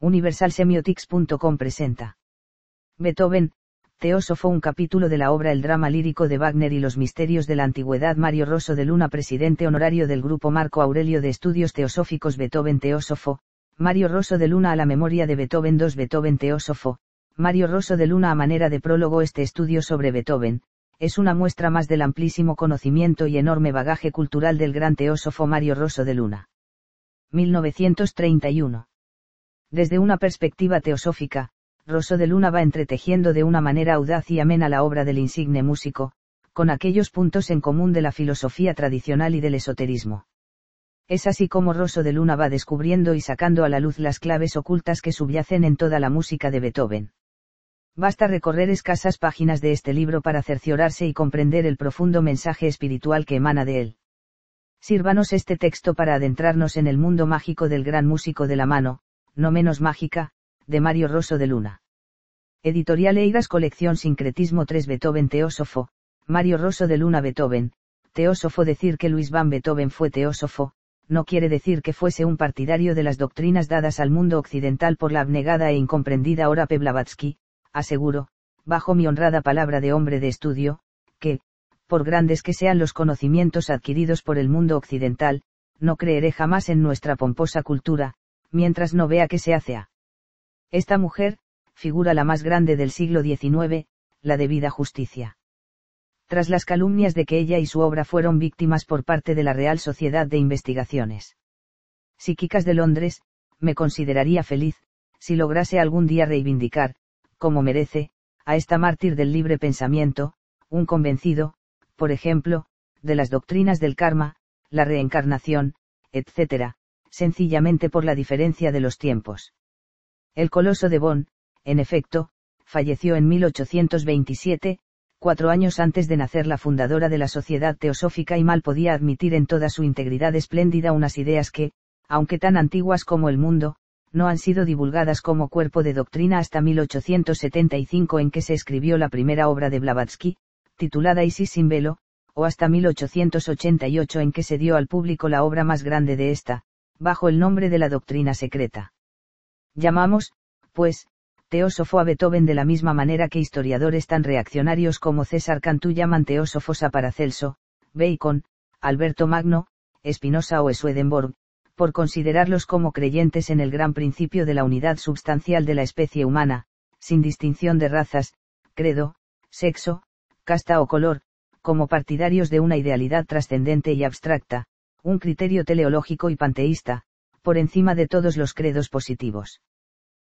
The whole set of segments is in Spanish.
Universalsemiotics.com presenta. Beethoven, teósofo un capítulo de la obra El drama lírico de Wagner y los misterios de la antigüedad Mario Rosso de Luna presidente honorario del grupo Marco Aurelio de Estudios Teosóficos Beethoven teósofo, Mario Rosso de Luna a la memoria de Beethoven II Beethoven teósofo, Mario Rosso de Luna a manera de prólogo este estudio sobre Beethoven, es una muestra más del amplísimo conocimiento y enorme bagaje cultural del gran teósofo Mario Rosso de Luna. 1931 desde una perspectiva teosófica, Rosso de Luna va entretejiendo de una manera audaz y amena la obra del insigne músico, con aquellos puntos en común de la filosofía tradicional y del esoterismo. Es así como Rosso de Luna va descubriendo y sacando a la luz las claves ocultas que subyacen en toda la música de Beethoven. Basta recorrer escasas páginas de este libro para cerciorarse y comprender el profundo mensaje espiritual que emana de él. Sírvanos este texto para adentrarnos en el mundo mágico del gran músico de la mano, no menos mágica, de Mario Rosso de Luna. Editorial Eiras Colección Sincretismo 3 Beethoven Teósofo, Mario Rosso de Luna Beethoven, Teósofo decir que Luis van Beethoven fue teósofo, no quiere decir que fuese un partidario de las doctrinas dadas al mundo occidental por la abnegada e incomprendida hora Blavatsky, aseguro, bajo mi honrada palabra de hombre de estudio, que, por grandes que sean los conocimientos adquiridos por el mundo occidental, no creeré jamás en nuestra pomposa cultura, mientras no vea qué se hace a. Esta mujer, figura la más grande del siglo XIX, la debida justicia. Tras las calumnias de que ella y su obra fueron víctimas por parte de la Real Sociedad de Investigaciones Psíquicas de Londres, me consideraría feliz, si lograse algún día reivindicar, como merece, a esta mártir del libre pensamiento, un convencido, por ejemplo, de las doctrinas del karma, la reencarnación, etc., sencillamente por la diferencia de los tiempos. El coloso de Bonn, en efecto, falleció en 1827, cuatro años antes de nacer la fundadora de la Sociedad Teosófica y mal podía admitir en toda su integridad espléndida unas ideas que, aunque tan antiguas como el mundo, no han sido divulgadas como cuerpo de doctrina hasta 1875 en que se escribió la primera obra de Blavatsky, titulada Isis sin velo, o hasta 1888 en que se dio al público la obra más grande de esta, bajo el nombre de la doctrina secreta. Llamamos, pues, teósofo a Beethoven de la misma manera que historiadores tan reaccionarios como César Cantú llaman teósofos a Paracelso, Bacon, Alberto Magno, Espinosa o Swedenborg, por considerarlos como creyentes en el gran principio de la unidad substancial de la especie humana, sin distinción de razas, credo, sexo, casta o color, como partidarios de una idealidad trascendente y abstracta, un criterio teleológico y panteísta, por encima de todos los credos positivos.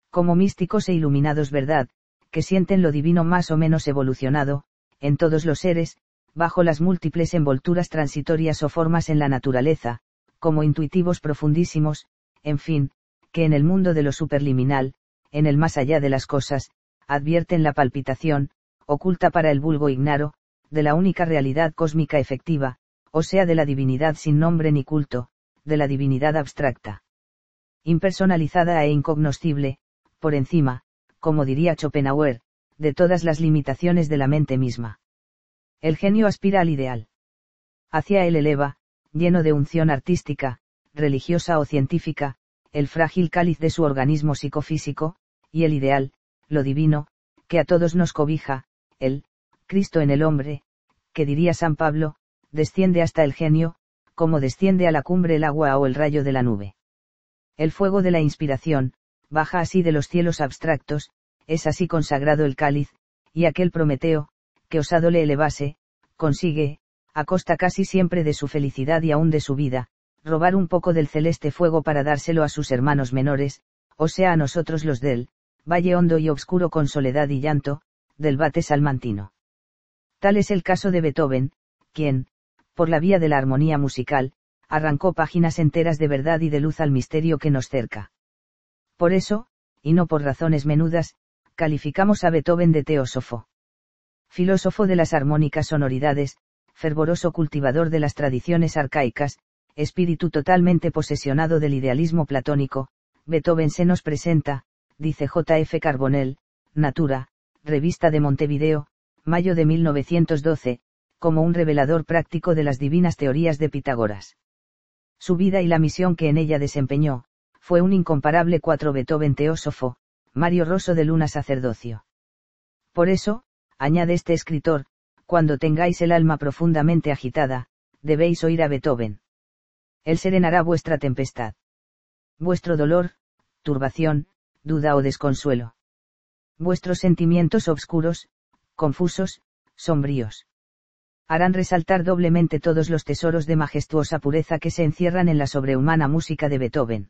Como místicos e iluminados verdad, que sienten lo divino más o menos evolucionado, en todos los seres, bajo las múltiples envolturas transitorias o formas en la naturaleza, como intuitivos profundísimos, en fin, que en el mundo de lo superliminal, en el más allá de las cosas, advierten la palpitación, oculta para el vulgo ignaro, de la única realidad cósmica efectiva, o sea de la divinidad sin nombre ni culto, de la divinidad abstracta. Impersonalizada e incognoscible, por encima, como diría Schopenhauer, de todas las limitaciones de la mente misma. El genio aspira al ideal. Hacia él eleva, lleno de unción artística, religiosa o científica, el frágil cáliz de su organismo psicofísico, y el ideal, lo divino, que a todos nos cobija, el, Cristo en el hombre, que diría San Pablo, desciende hasta el genio, como desciende a la cumbre el agua o el rayo de la nube. El fuego de la inspiración, baja así de los cielos abstractos, es así consagrado el cáliz, y aquel Prometeo, que osado le elevase, consigue, a costa casi siempre de su felicidad y aún de su vida, robar un poco del celeste fuego para dárselo a sus hermanos menores, o sea a nosotros los del, valle hondo y obscuro con soledad y llanto, del bate salmantino. Tal es el caso de Beethoven, quien, por la vía de la armonía musical, arrancó páginas enteras de verdad y de luz al misterio que nos cerca. Por eso, y no por razones menudas, calificamos a Beethoven de teósofo. Filósofo de las armónicas sonoridades, fervoroso cultivador de las tradiciones arcaicas, espíritu totalmente posesionado del idealismo platónico, Beethoven se nos presenta, dice J.F. Carbonell, Natura, Revista de Montevideo, mayo de 1912, como un revelador práctico de las divinas teorías de Pitágoras. Su vida y la misión que en ella desempeñó, fue un incomparable cuatro Beethoven teósofo, Mario Rosso de Luna sacerdocio. Por eso, añade este escritor, cuando tengáis el alma profundamente agitada, debéis oír a Beethoven. Él serenará vuestra tempestad. Vuestro dolor, turbación, duda o desconsuelo. Vuestros sentimientos obscuros, confusos, sombríos harán resaltar doblemente todos los tesoros de majestuosa pureza que se encierran en la sobrehumana música de Beethoven.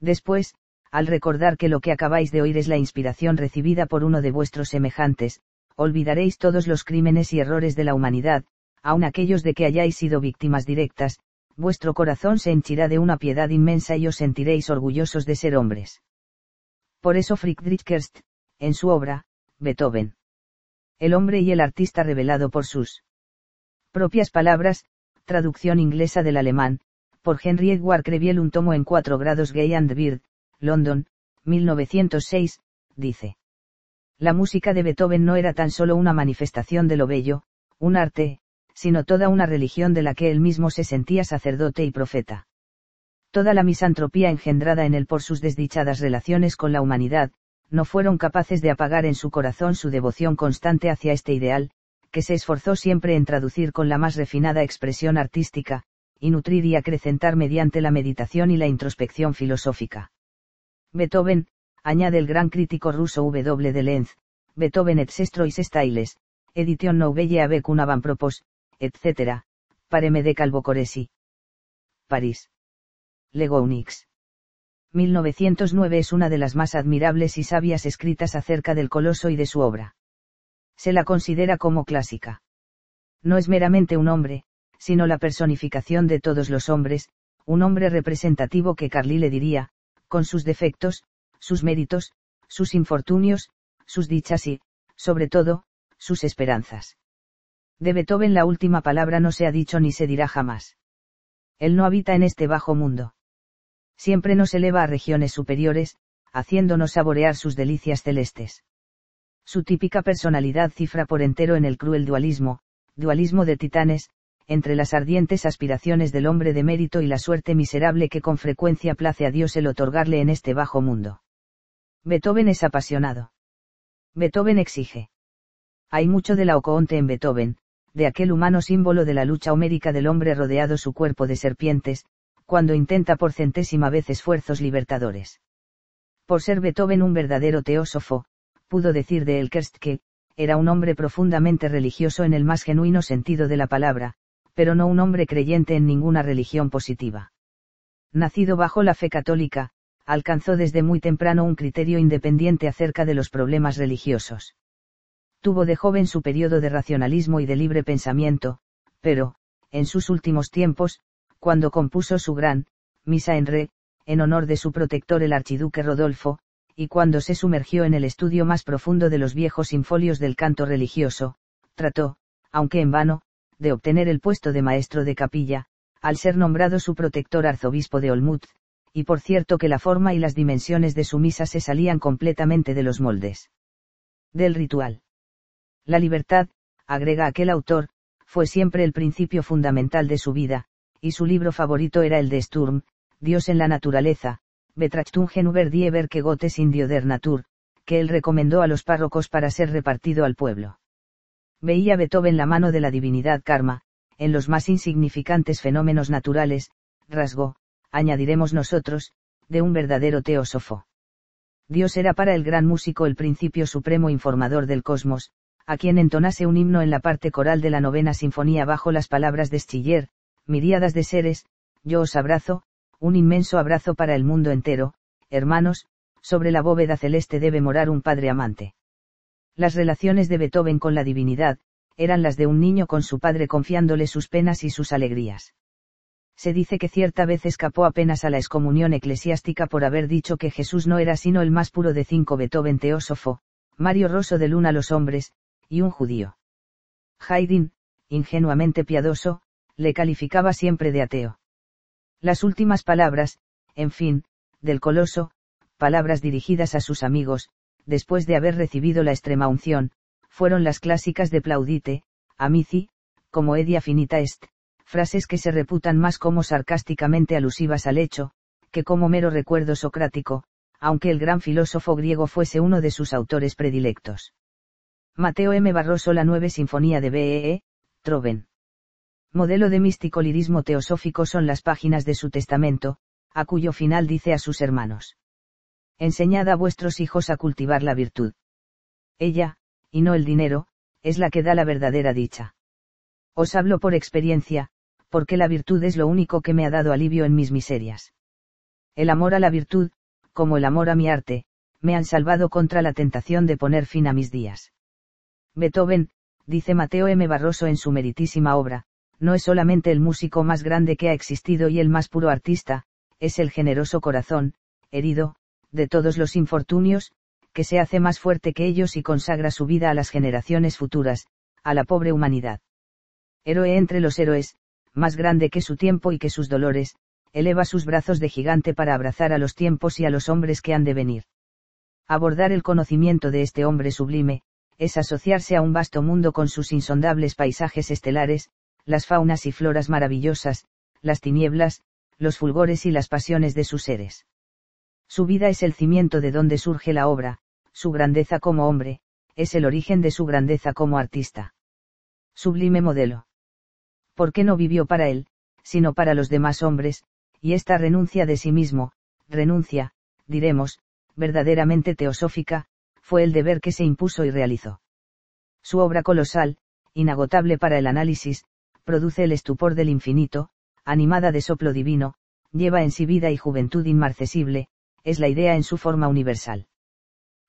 Después, al recordar que lo que acabáis de oír es la inspiración recibida por uno de vuestros semejantes, olvidaréis todos los crímenes y errores de la humanidad, aun aquellos de que hayáis sido víctimas directas, vuestro corazón se henchirá de una piedad inmensa y os sentiréis orgullosos de ser hombres. Por eso Friedrich Kerst, en su obra, Beethoven. El hombre y el artista revelado por sus Propias palabras, traducción inglesa del alemán, por Henry Edward Creviel un tomo en cuatro grados Gay and Bird, London, 1906, dice. La música de Beethoven no era tan solo una manifestación de lo bello, un arte, sino toda una religión de la que él mismo se sentía sacerdote y profeta. Toda la misantropía engendrada en él por sus desdichadas relaciones con la humanidad, no fueron capaces de apagar en su corazón su devoción constante hacia este ideal, que se esforzó siempre en traducir con la más refinada expresión artística, y nutrir y acrecentar mediante la meditación y la introspección filosófica. Beethoven, añade el gran crítico ruso W. de Lenz, Beethoven et sestrois styles, edition nouvelle avec un avant propos, etc., Pareme de Calvocoresi. París. Legounix. 1909 es una de las más admirables y sabias escritas acerca del coloso y de su obra se la considera como clásica. No es meramente un hombre, sino la personificación de todos los hombres, un hombre representativo que le diría, con sus defectos, sus méritos, sus infortunios, sus dichas y, sobre todo, sus esperanzas. De Beethoven la última palabra no se ha dicho ni se dirá jamás. Él no habita en este bajo mundo. Siempre nos eleva a regiones superiores, haciéndonos saborear sus delicias celestes. Su típica personalidad cifra por entero en el cruel dualismo, dualismo de titanes, entre las ardientes aspiraciones del hombre de mérito y la suerte miserable que con frecuencia place a Dios el otorgarle en este bajo mundo. Beethoven es apasionado. Beethoven exige. Hay mucho de la en Beethoven, de aquel humano símbolo de la lucha homérica del hombre rodeado su cuerpo de serpientes, cuando intenta por centésima vez esfuerzos libertadores. Por ser Beethoven un verdadero teósofo, pudo decir de Elkerst que, era un hombre profundamente religioso en el más genuino sentido de la palabra, pero no un hombre creyente en ninguna religión positiva. Nacido bajo la fe católica, alcanzó desde muy temprano un criterio independiente acerca de los problemas religiosos. Tuvo de joven su periodo de racionalismo y de libre pensamiento, pero, en sus últimos tiempos, cuando compuso su gran, Misa en Re, en honor de su protector el archiduque Rodolfo, y cuando se sumergió en el estudio más profundo de los viejos sinfolios del canto religioso, trató, aunque en vano, de obtener el puesto de maestro de capilla, al ser nombrado su protector arzobispo de Olmut, y por cierto que la forma y las dimensiones de su misa se salían completamente de los moldes. Del ritual. La libertad, agrega aquel autor, fue siempre el principio fundamental de su vida, y su libro favorito era el de Sturm, Dios en la naturaleza, Betrachtungen über die Werke Gottes in der Natur, que él recomendó a los párrocos para ser repartido al pueblo. Veía Beethoven la mano de la divinidad karma, en los más insignificantes fenómenos naturales, rasgó, añadiremos nosotros, de un verdadero teósofo. Dios era para el gran músico el principio supremo informador del cosmos, a quien entonase un himno en la parte coral de la novena sinfonía bajo las palabras de Schiller, miríadas de seres, yo os abrazo, un inmenso abrazo para el mundo entero, hermanos, sobre la bóveda celeste debe morar un padre amante. Las relaciones de Beethoven con la divinidad, eran las de un niño con su padre confiándole sus penas y sus alegrías. Se dice que cierta vez escapó apenas a la excomunión eclesiástica por haber dicho que Jesús no era sino el más puro de cinco Beethoven teósofo, Mario Rosso de Luna los hombres, y un judío. Haydn, ingenuamente piadoso, le calificaba siempre de ateo. Las últimas palabras, en fin, del coloso, palabras dirigidas a sus amigos, después de haber recibido la extrema unción, fueron las clásicas de Plaudite, amici, como edia finita est, frases que se reputan más como sarcásticamente alusivas al hecho, que como mero recuerdo socrático, aunque el gran filósofo griego fuese uno de sus autores predilectos. Mateo M. Barroso La Nueve Sinfonía de B.E.E., e, Troven modelo de místico lirismo teosófico son las páginas de su testamento, a cuyo final dice a sus hermanos. Enseñad a vuestros hijos a cultivar la virtud. Ella, y no el dinero, es la que da la verdadera dicha. Os hablo por experiencia, porque la virtud es lo único que me ha dado alivio en mis miserias. El amor a la virtud, como el amor a mi arte, me han salvado contra la tentación de poner fin a mis días. Beethoven, dice Mateo M. Barroso en su meritísima obra, no es solamente el músico más grande que ha existido y el más puro artista, es el generoso corazón, herido, de todos los infortunios, que se hace más fuerte que ellos y consagra su vida a las generaciones futuras, a la pobre humanidad. Héroe entre los héroes, más grande que su tiempo y que sus dolores, eleva sus brazos de gigante para abrazar a los tiempos y a los hombres que han de venir. Abordar el conocimiento de este hombre sublime, es asociarse a un vasto mundo con sus insondables paisajes estelares, las faunas y floras maravillosas, las tinieblas, los fulgores y las pasiones de sus seres. Su vida es el cimiento de donde surge la obra, su grandeza como hombre, es el origen de su grandeza como artista. Sublime modelo. ¿Por qué no vivió para él, sino para los demás hombres, y esta renuncia de sí mismo, renuncia, diremos, verdaderamente teosófica, fue el deber que se impuso y realizó. Su obra colosal, inagotable para el análisis, produce el estupor del infinito, animada de soplo divino, lleva en sí vida y juventud inmarcesible, es la idea en su forma universal.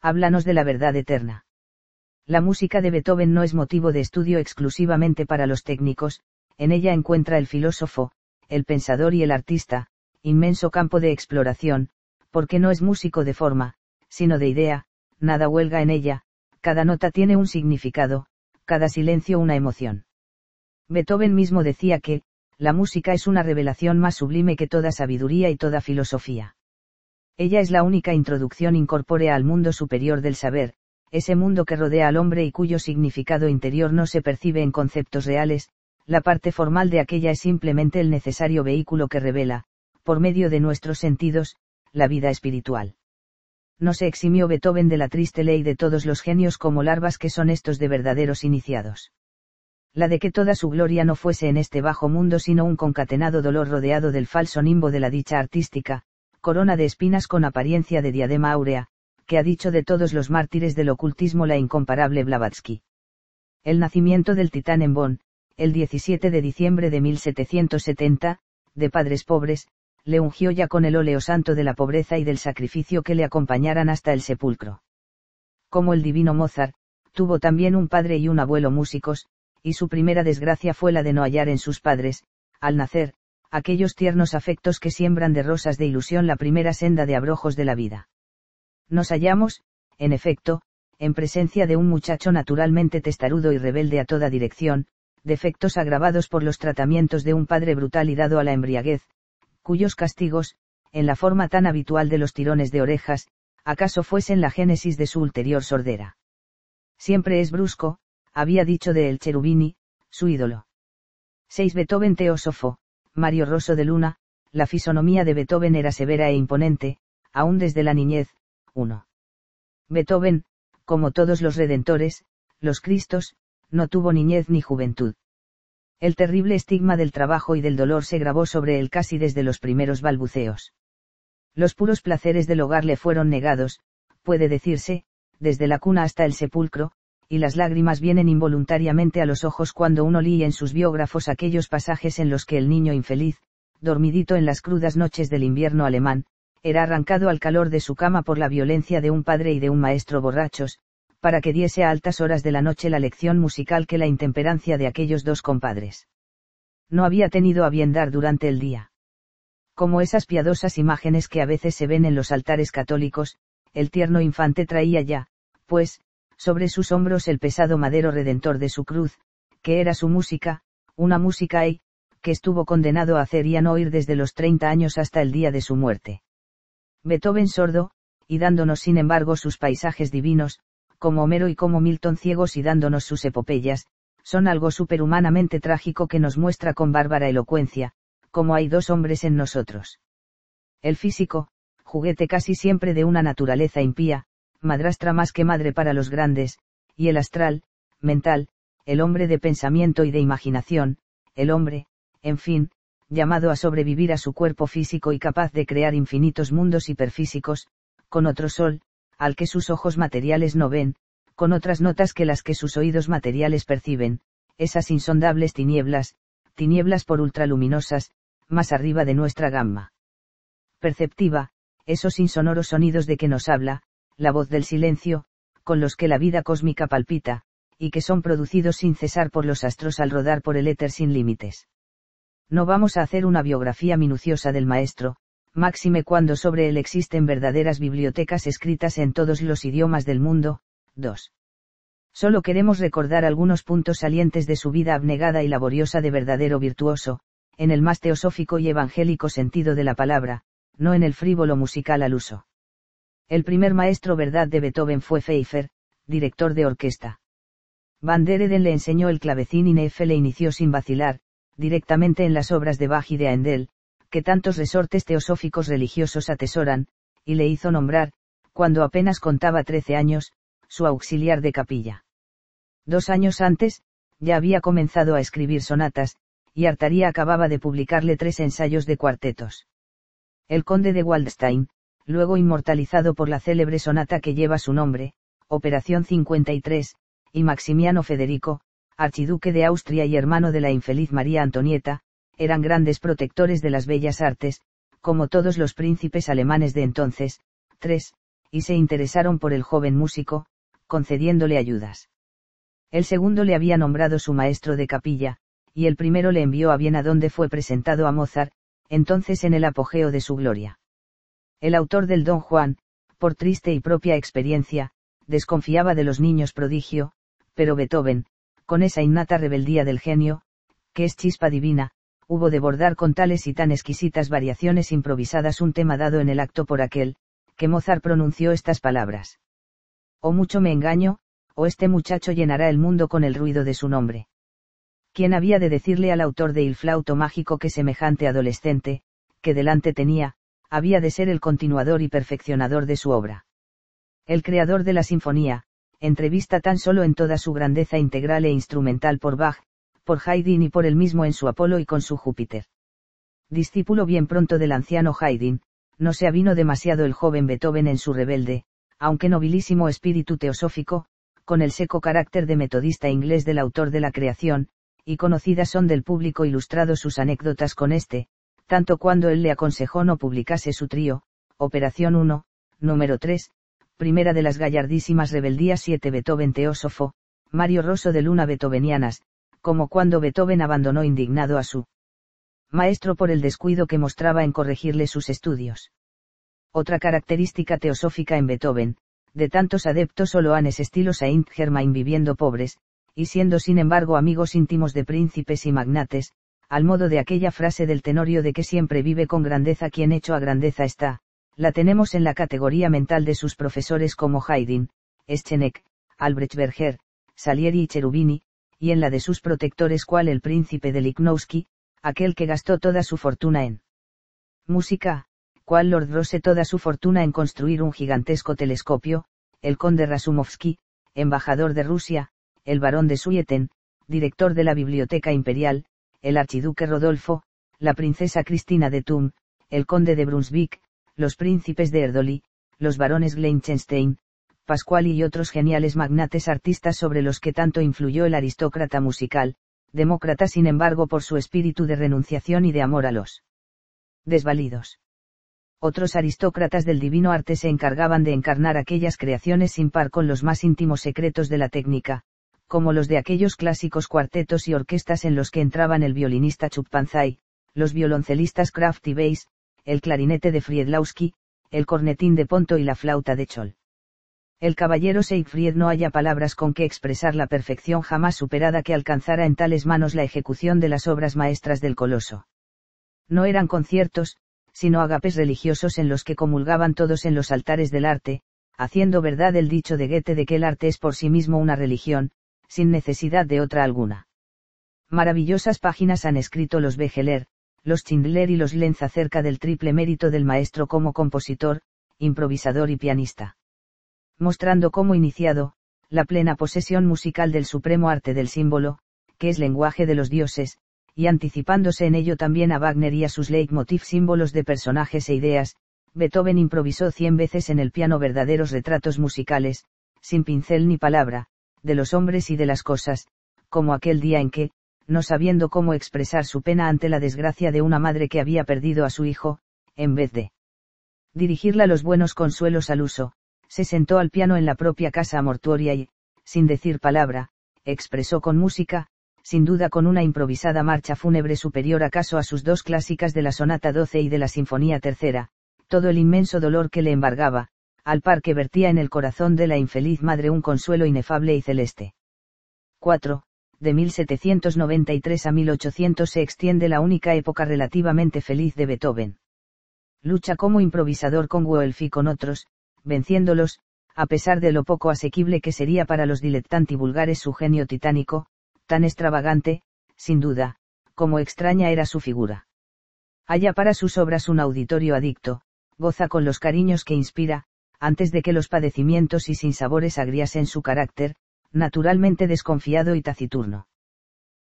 Háblanos de la verdad eterna. La música de Beethoven no es motivo de estudio exclusivamente para los técnicos, en ella encuentra el filósofo, el pensador y el artista, inmenso campo de exploración, porque no es músico de forma, sino de idea, nada huelga en ella, cada nota tiene un significado, cada silencio una emoción. Beethoven mismo decía que, la música es una revelación más sublime que toda sabiduría y toda filosofía. Ella es la única introducción incorpórea al mundo superior del saber, ese mundo que rodea al hombre y cuyo significado interior no se percibe en conceptos reales, la parte formal de aquella es simplemente el necesario vehículo que revela, por medio de nuestros sentidos, la vida espiritual. No se eximió Beethoven de la triste ley de todos los genios como larvas que son estos de verdaderos iniciados la de que toda su gloria no fuese en este bajo mundo sino un concatenado dolor rodeado del falso nimbo de la dicha artística, corona de espinas con apariencia de diadema áurea, que ha dicho de todos los mártires del ocultismo la incomparable Blavatsky. El nacimiento del titán en Bonn, el 17 de diciembre de 1770, de padres pobres, le ungió ya con el óleo santo de la pobreza y del sacrificio que le acompañaran hasta el sepulcro. Como el divino Mozart, tuvo también un padre y un abuelo músicos, y su primera desgracia fue la de no hallar en sus padres, al nacer, aquellos tiernos afectos que siembran de rosas de ilusión la primera senda de abrojos de la vida. Nos hallamos, en efecto, en presencia de un muchacho naturalmente testarudo y rebelde a toda dirección, defectos agravados por los tratamientos de un padre brutal y dado a la embriaguez, cuyos castigos, en la forma tan habitual de los tirones de orejas, acaso fuesen la génesis de su ulterior sordera. Siempre es brusco, había dicho de El Cherubini, su ídolo. 6. Beethoven teósofo, Mario Rosso de Luna, la fisonomía de Beethoven era severa e imponente, aún desde la niñez. 1. Beethoven, como todos los redentores, los Cristos, no tuvo niñez ni juventud. El terrible estigma del trabajo y del dolor se grabó sobre él casi desde los primeros balbuceos. Los puros placeres del hogar le fueron negados, puede decirse, desde la cuna hasta el sepulcro, y las lágrimas vienen involuntariamente a los ojos cuando uno lee en sus biógrafos aquellos pasajes en los que el niño infeliz, dormidito en las crudas noches del invierno alemán, era arrancado al calor de su cama por la violencia de un padre y de un maestro borrachos, para que diese a altas horas de la noche la lección musical que la intemperancia de aquellos dos compadres. No había tenido a bien dar durante el día. Como esas piadosas imágenes que a veces se ven en los altares católicos, el tierno infante traía ya, pues, sobre sus hombros el pesado madero redentor de su cruz, que era su música, una música y, que estuvo condenado a hacer y a no oír desde los 30 años hasta el día de su muerte. Beethoven sordo, y dándonos sin embargo sus paisajes divinos, como Homero y como Milton ciegos y dándonos sus epopeyas, son algo superhumanamente trágico que nos muestra con bárbara elocuencia, como hay dos hombres en nosotros. El físico, juguete casi siempre de una naturaleza impía, madrastra más que madre para los grandes, y el astral, mental, el hombre de pensamiento y de imaginación, el hombre, en fin, llamado a sobrevivir a su cuerpo físico y capaz de crear infinitos mundos hiperfísicos, con otro sol, al que sus ojos materiales no ven, con otras notas que las que sus oídos materiales perciben, esas insondables tinieblas, tinieblas por ultraluminosas, más arriba de nuestra gama perceptiva, esos insonoros sonidos de que nos habla, la voz del silencio, con los que la vida cósmica palpita, y que son producidos sin cesar por los astros al rodar por el éter sin límites. No vamos a hacer una biografía minuciosa del maestro, máxime cuando sobre él existen verdaderas bibliotecas escritas en todos los idiomas del mundo. 2. Solo queremos recordar algunos puntos salientes de su vida abnegada y laboriosa de verdadero virtuoso, en el más teosófico y evangélico sentido de la palabra, no en el frívolo musical al uso. El primer maestro verdad de Beethoven fue Pfeiffer, director de orquesta. Van der Eden le enseñó el clavecín y Neffe le inició sin vacilar, directamente en las obras de Bach y de Handel, que tantos resortes teosóficos religiosos atesoran, y le hizo nombrar, cuando apenas contaba trece años, su auxiliar de capilla. Dos años antes, ya había comenzado a escribir sonatas, y Artaria acababa de publicarle tres ensayos de cuartetos. El conde de Waldstein, luego inmortalizado por la célebre sonata que lleva su nombre, Operación 53, y Maximiano Federico, archiduque de Austria y hermano de la infeliz María Antonieta, eran grandes protectores de las bellas artes, como todos los príncipes alemanes de entonces, tres, y se interesaron por el joven músico, concediéndole ayudas. El segundo le había nombrado su maestro de capilla, y el primero le envió a Viena donde fue presentado a Mozart, entonces en el apogeo de su gloria. El autor del Don Juan, por triste y propia experiencia, desconfiaba de los niños prodigio, pero Beethoven, con esa innata rebeldía del genio, que es chispa divina, hubo de bordar con tales y tan exquisitas variaciones improvisadas un tema dado en el acto por aquel, que Mozart pronunció estas palabras. O mucho me engaño, o este muchacho llenará el mundo con el ruido de su nombre. ¿Quién había de decirle al autor de Il flauto mágico que semejante adolescente, que delante tenía, había de ser el continuador y perfeccionador de su obra. El creador de la sinfonía, entrevista tan solo en toda su grandeza integral e instrumental por Bach, por Haydn y por él mismo en su Apolo y con su Júpiter. Discípulo bien pronto del anciano Haydn, no se avino demasiado el joven Beethoven en su rebelde, aunque nobilísimo espíritu teosófico, con el seco carácter de metodista inglés del autor de la creación, y conocidas son del público ilustrado sus anécdotas con este, tanto cuando él le aconsejó no publicase su trío, Operación 1, número 3, primera de las gallardísimas rebeldías 7 Beethoven teósofo, Mario Rosso de Luna beethovenianas, como cuando Beethoven abandonó indignado a su maestro por el descuido que mostraba en corregirle sus estudios. Otra característica teosófica en Beethoven, de tantos adeptos solo estilos estilo Saint Germain viviendo pobres, y siendo sin embargo amigos íntimos de príncipes y magnates, al modo de aquella frase del Tenorio de que siempre vive con grandeza quien hecho a grandeza está, la tenemos en la categoría mental de sus profesores como Haydn, Schenek, Albrecht Berger, Salieri y Cherubini, y en la de sus protectores cual el príncipe de Lichnowsky, aquel que gastó toda su fortuna en música, cual Lord Rose toda su fortuna en construir un gigantesco telescopio, el conde Rasumovsky, embajador de Rusia, el barón de Suyeten, director de la Biblioteca Imperial, el archiduque Rodolfo, la princesa Cristina de Thun, el conde de Brunswick, los príncipes de Erdoli, los barones Gleichenstein, Pascual y otros geniales magnates artistas sobre los que tanto influyó el aristócrata musical, demócrata sin embargo por su espíritu de renunciación y de amor a los desvalidos. Otros aristócratas del divino arte se encargaban de encarnar aquellas creaciones sin par con los más íntimos secretos de la técnica, como los de aquellos clásicos cuartetos y orquestas en los que entraban el violinista Chupanzay, los violoncelistas Kraft y el clarinete de Friedlowski, el cornetín de Ponto y la flauta de Chol. El caballero Siegfried no halla palabras con que expresar la perfección jamás superada que alcanzara en tales manos la ejecución de las obras maestras del coloso. No eran conciertos, sino agapes religiosos en los que comulgaban todos en los altares del arte, haciendo verdad el dicho de Goethe de que el arte es por sí mismo una religión, sin necesidad de otra alguna. Maravillosas páginas han escrito los Begeler, los Schindler y los Lenz acerca del triple mérito del maestro como compositor, improvisador y pianista. Mostrando como iniciado, la plena posesión musical del supremo arte del símbolo, que es lenguaje de los dioses, y anticipándose en ello también a Wagner y a sus leitmotiv símbolos de personajes e ideas, Beethoven improvisó cien veces en el piano verdaderos retratos musicales, sin pincel ni palabra, de los hombres y de las cosas, como aquel día en que, no sabiendo cómo expresar su pena ante la desgracia de una madre que había perdido a su hijo, en vez de dirigirla los buenos consuelos al uso, se sentó al piano en la propia casa mortuoria y, sin decir palabra, expresó con música, sin duda con una improvisada marcha fúnebre superior acaso a sus dos clásicas de la Sonata 12 y de la Sinfonía Tercera, todo el inmenso dolor que le embargaba, al par que vertía en el corazón de la infeliz madre un consuelo inefable y celeste. 4. De 1793 a 1800 se extiende la única época relativamente feliz de Beethoven. Lucha como improvisador con Wolf y con otros, venciéndolos, a pesar de lo poco asequible que sería para los dilettanti vulgares su genio titánico, tan extravagante, sin duda, como extraña era su figura. Halla para sus obras un auditorio adicto, goza con los cariños que inspira, antes de que los padecimientos y sinsabores agriasen su carácter, naturalmente desconfiado y taciturno.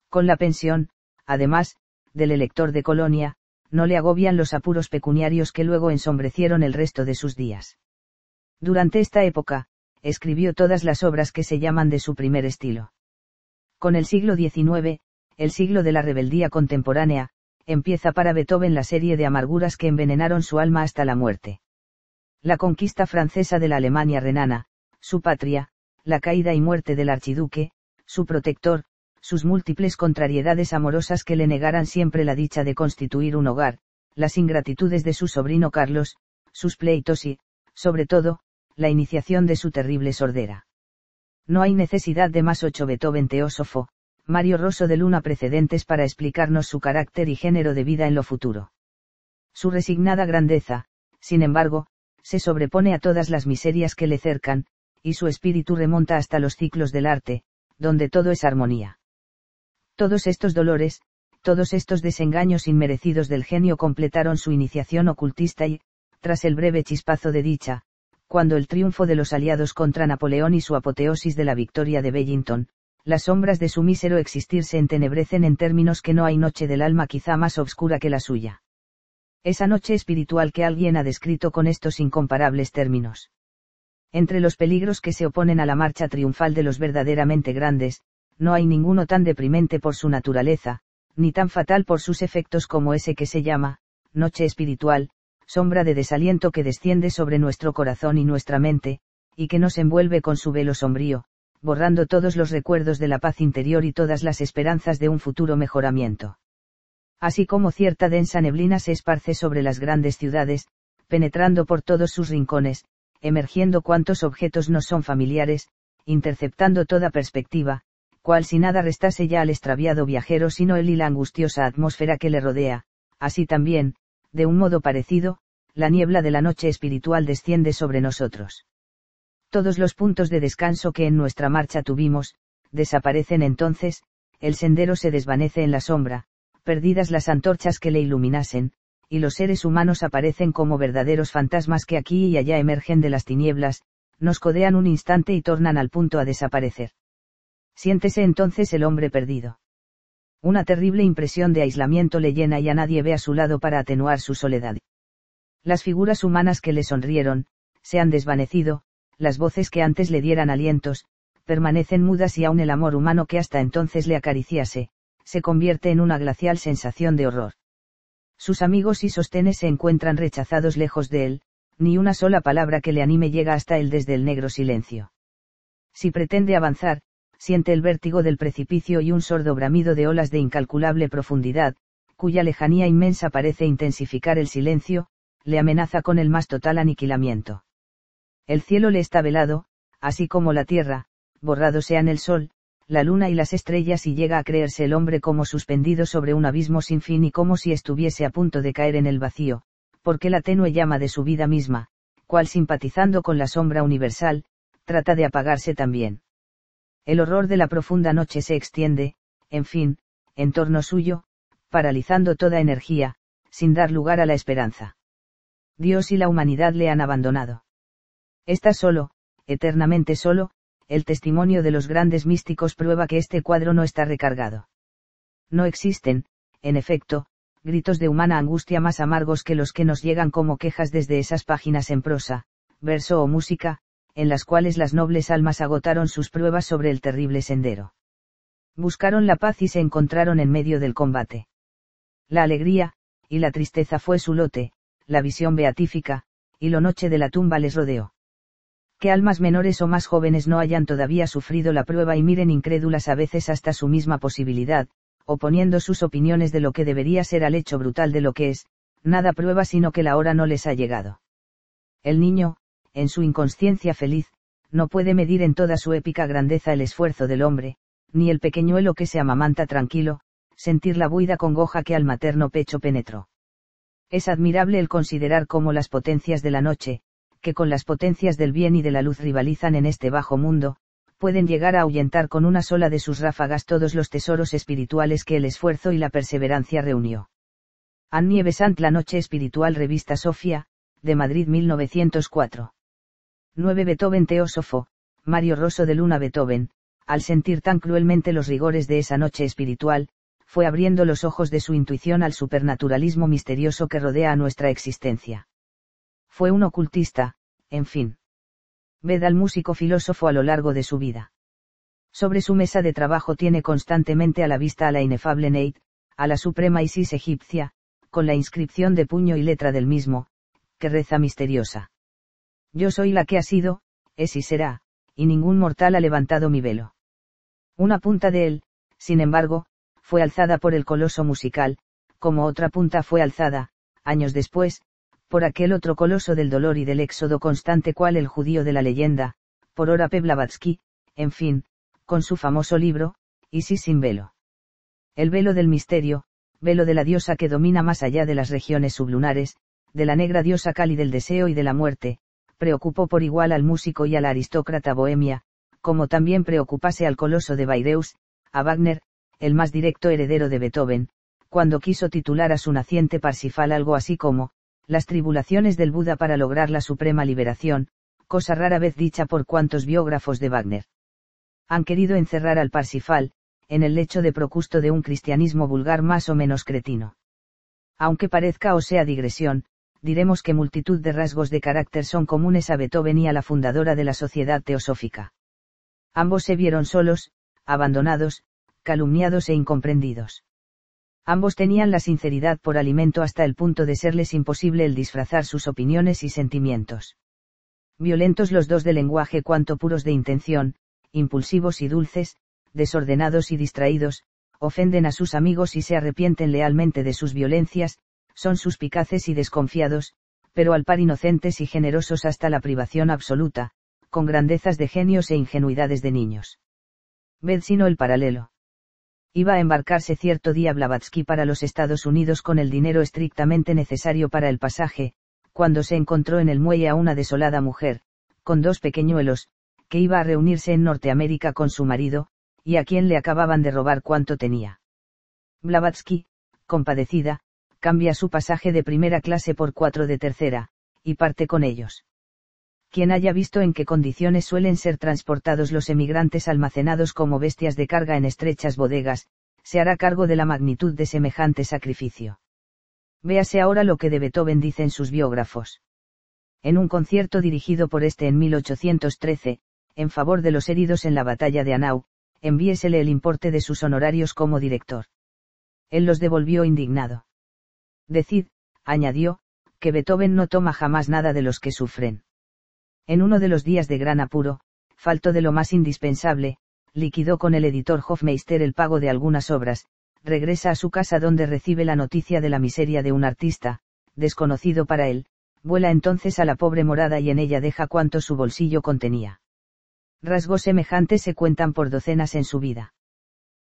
Con la pensión, además, del elector de Colonia, no le agobian los apuros pecuniarios que luego ensombrecieron el resto de sus días. Durante esta época, escribió todas las obras que se llaman de su primer estilo. Con el siglo XIX, el siglo de la rebeldía contemporánea, empieza para Beethoven la serie de amarguras que envenenaron su alma hasta la muerte la conquista francesa de la Alemania renana, su patria, la caída y muerte del archiduque, su protector, sus múltiples contrariedades amorosas que le negaran siempre la dicha de constituir un hogar, las ingratitudes de su sobrino Carlos, sus pleitos y, sobre todo, la iniciación de su terrible sordera. No hay necesidad de más ocho Beethoven teósofo, Mario Rosso de Luna precedentes para explicarnos su carácter y género de vida en lo futuro. Su resignada grandeza, sin embargo, se sobrepone a todas las miserias que le cercan, y su espíritu remonta hasta los ciclos del arte, donde todo es armonía. Todos estos dolores, todos estos desengaños inmerecidos del genio completaron su iniciación ocultista y, tras el breve chispazo de dicha, cuando el triunfo de los aliados contra Napoleón y su apoteosis de la victoria de Bellington, las sombras de su mísero existir se entenebrecen en términos que no hay noche del alma quizá más oscura que la suya esa noche espiritual que alguien ha descrito con estos incomparables términos. Entre los peligros que se oponen a la marcha triunfal de los verdaderamente grandes, no hay ninguno tan deprimente por su naturaleza, ni tan fatal por sus efectos como ese que se llama, noche espiritual, sombra de desaliento que desciende sobre nuestro corazón y nuestra mente, y que nos envuelve con su velo sombrío, borrando todos los recuerdos de la paz interior y todas las esperanzas de un futuro mejoramiento así como cierta densa neblina se esparce sobre las grandes ciudades, penetrando por todos sus rincones, emergiendo cuantos objetos no son familiares, interceptando toda perspectiva, cual si nada restase ya al extraviado viajero sino él y la angustiosa atmósfera que le rodea, así también, de un modo parecido, la niebla de la noche espiritual desciende sobre nosotros. Todos los puntos de descanso que en nuestra marcha tuvimos, desaparecen entonces, el sendero se desvanece en la sombra, perdidas las antorchas que le iluminasen, y los seres humanos aparecen como verdaderos fantasmas que aquí y allá emergen de las tinieblas, nos codean un instante y tornan al punto a desaparecer. Siéntese entonces el hombre perdido. Una terrible impresión de aislamiento le llena y a nadie ve a su lado para atenuar su soledad. Las figuras humanas que le sonrieron, se han desvanecido, las voces que antes le dieran alientos, permanecen mudas y aún el amor humano que hasta entonces le acariciase, se convierte en una glacial sensación de horror. Sus amigos y sostenes se encuentran rechazados lejos de él, ni una sola palabra que le anime llega hasta él desde el negro silencio. Si pretende avanzar, siente el vértigo del precipicio y un sordo bramido de olas de incalculable profundidad, cuya lejanía inmensa parece intensificar el silencio, le amenaza con el más total aniquilamiento. El cielo le está velado, así como la tierra, borrado sean el sol, la luna y las estrellas y llega a creerse el hombre como suspendido sobre un abismo sin fin y como si estuviese a punto de caer en el vacío, porque la tenue llama de su vida misma, cual simpatizando con la sombra universal, trata de apagarse también. El horror de la profunda noche se extiende, en fin, en torno suyo, paralizando toda energía, sin dar lugar a la esperanza. Dios y la humanidad le han abandonado. Está solo, eternamente solo, el testimonio de los grandes místicos prueba que este cuadro no está recargado. No existen, en efecto, gritos de humana angustia más amargos que los que nos llegan como quejas desde esas páginas en prosa, verso o música, en las cuales las nobles almas agotaron sus pruebas sobre el terrible sendero. Buscaron la paz y se encontraron en medio del combate. La alegría, y la tristeza fue su lote, la visión beatífica, y la noche de la tumba les rodeó que almas menores o más jóvenes no hayan todavía sufrido la prueba y miren incrédulas a veces hasta su misma posibilidad, oponiendo sus opiniones de lo que debería ser al hecho brutal de lo que es, nada prueba sino que la hora no les ha llegado. El niño, en su inconsciencia feliz, no puede medir en toda su épica grandeza el esfuerzo del hombre, ni el pequeñuelo que se amamanta tranquilo, sentir la buida congoja que al materno pecho penetró. Es admirable el considerar cómo las potencias de la noche, que con las potencias del bien y de la luz rivalizan en este bajo mundo, pueden llegar a ahuyentar con una sola de sus ráfagas todos los tesoros espirituales que el esfuerzo y la perseverancia reunió. Annie Besant La Noche Espiritual Revista Sofía, de Madrid 1904. 9 Beethoven Teósofo, Mario Rosso de Luna Beethoven, al sentir tan cruelmente los rigores de esa noche espiritual, fue abriendo los ojos de su intuición al supernaturalismo misterioso que rodea a nuestra existencia fue un ocultista, en fin. Ved al músico filósofo a lo largo de su vida. Sobre su mesa de trabajo tiene constantemente a la vista a la inefable Nate, a la suprema Isis egipcia, con la inscripción de puño y letra del mismo, que reza misteriosa. Yo soy la que ha sido, es y será, y ningún mortal ha levantado mi velo. Una punta de él, sin embargo, fue alzada por el coloso musical, como otra punta fue alzada, años después, por aquel otro coloso del dolor y del éxodo constante cual el judío de la leyenda, por Orape Blavatsky, en fin, con su famoso libro, y sí sin velo. El velo del misterio, velo de la diosa que domina más allá de las regiones sublunares, de la negra diosa Cali del deseo y de la muerte, preocupó por igual al músico y a la aristócrata bohemia, como también preocupase al coloso de Bayreus, a Wagner, el más directo heredero de Beethoven, cuando quiso titular a su naciente Parsifal algo así como, las tribulaciones del Buda para lograr la suprema liberación, cosa rara vez dicha por cuantos biógrafos de Wagner. Han querido encerrar al Parsifal, en el lecho de procusto de un cristianismo vulgar más o menos cretino. Aunque parezca o sea digresión, diremos que multitud de rasgos de carácter son comunes a Beethoven y a la fundadora de la sociedad teosófica. Ambos se vieron solos, abandonados, calumniados e incomprendidos. Ambos tenían la sinceridad por alimento hasta el punto de serles imposible el disfrazar sus opiniones y sentimientos. Violentos los dos de lenguaje cuanto puros de intención, impulsivos y dulces, desordenados y distraídos, ofenden a sus amigos y se arrepienten lealmente de sus violencias, son suspicaces y desconfiados, pero al par inocentes y generosos hasta la privación absoluta, con grandezas de genios e ingenuidades de niños. Ved sino el paralelo iba a embarcarse cierto día Blavatsky para los Estados Unidos con el dinero estrictamente necesario para el pasaje, cuando se encontró en el muelle a una desolada mujer, con dos pequeñuelos, que iba a reunirse en Norteamérica con su marido, y a quien le acababan de robar cuanto tenía. Blavatsky, compadecida, cambia su pasaje de primera clase por cuatro de tercera, y parte con ellos quien haya visto en qué condiciones suelen ser transportados los emigrantes almacenados como bestias de carga en estrechas bodegas, se hará cargo de la magnitud de semejante sacrificio. Véase ahora lo que de Beethoven dicen sus biógrafos. En un concierto dirigido por este en 1813, en favor de los heridos en la batalla de Anau, envíesele el importe de sus honorarios como director. Él los devolvió indignado. Decid, añadió, que Beethoven no toma jamás nada de los que sufren. En uno de los días de gran apuro, falto de lo más indispensable, liquidó con el editor Hofmeister el pago de algunas obras, regresa a su casa donde recibe la noticia de la miseria de un artista, desconocido para él, vuela entonces a la pobre morada y en ella deja cuanto su bolsillo contenía. Rasgos semejantes se cuentan por docenas en su vida.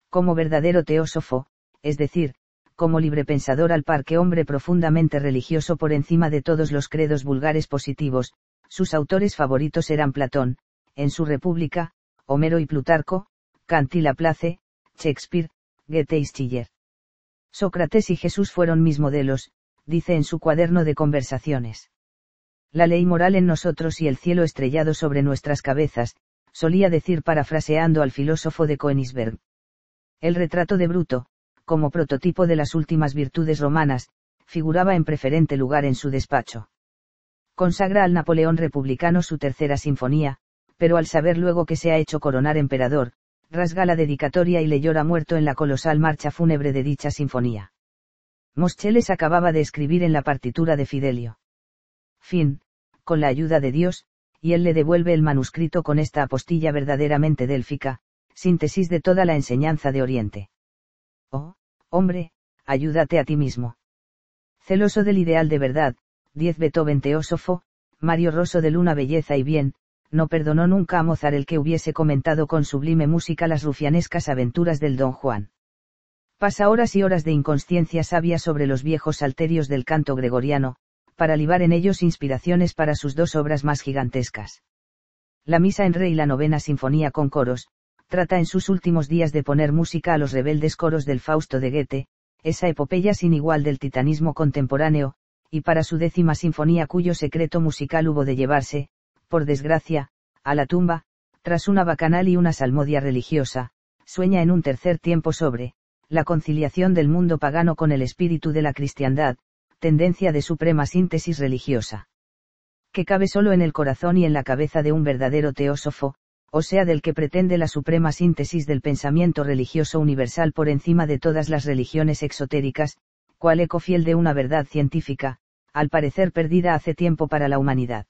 Como verdadero teósofo, es decir, como librepensador al par que hombre profundamente religioso por encima de todos los credos vulgares positivos, sus autores favoritos eran Platón, en su República, Homero y Plutarco, Kant y Laplace, Shakespeare, Goethe y Schiller. Sócrates y Jesús fueron mis modelos, dice en su cuaderno de conversaciones. La ley moral en nosotros y el cielo estrellado sobre nuestras cabezas, solía decir parafraseando al filósofo de Koenigsberg. El retrato de Bruto, como prototipo de las últimas virtudes romanas, figuraba en preferente lugar en su despacho. Consagra al Napoleón republicano su tercera sinfonía, pero al saber luego que se ha hecho coronar emperador, rasga la dedicatoria y le llora muerto en la colosal marcha fúnebre de dicha sinfonía. Moscheles acababa de escribir en la partitura de Fidelio. Fin, con la ayuda de Dios, y él le devuelve el manuscrito con esta apostilla verdaderamente délfica, síntesis de toda la enseñanza de Oriente. Oh, hombre, ayúdate a ti mismo. Celoso del ideal de verdad, 10 Beethoven teósofo, Mario Rosso de Luna Belleza y Bien, no perdonó nunca a Mozart el que hubiese comentado con sublime música las rufianescas aventuras del Don Juan. Pasa horas y horas de inconsciencia sabia sobre los viejos salterios del canto gregoriano, para libar en ellos inspiraciones para sus dos obras más gigantescas. La Misa en Rey y la Novena Sinfonía con coros, trata en sus últimos días de poner música a los rebeldes coros del Fausto de Goethe, esa epopeya sin igual del titanismo contemporáneo, y para su décima sinfonía cuyo secreto musical hubo de llevarse, por desgracia, a la tumba, tras una bacanal y una salmodia religiosa, sueña en un tercer tiempo sobre, la conciliación del mundo pagano con el espíritu de la cristiandad, tendencia de suprema síntesis religiosa. Que cabe solo en el corazón y en la cabeza de un verdadero teósofo, o sea del que pretende la suprema síntesis del pensamiento religioso universal por encima de todas las religiones exotéricas, cual eco fiel de una verdad científica, al parecer perdida hace tiempo para la humanidad.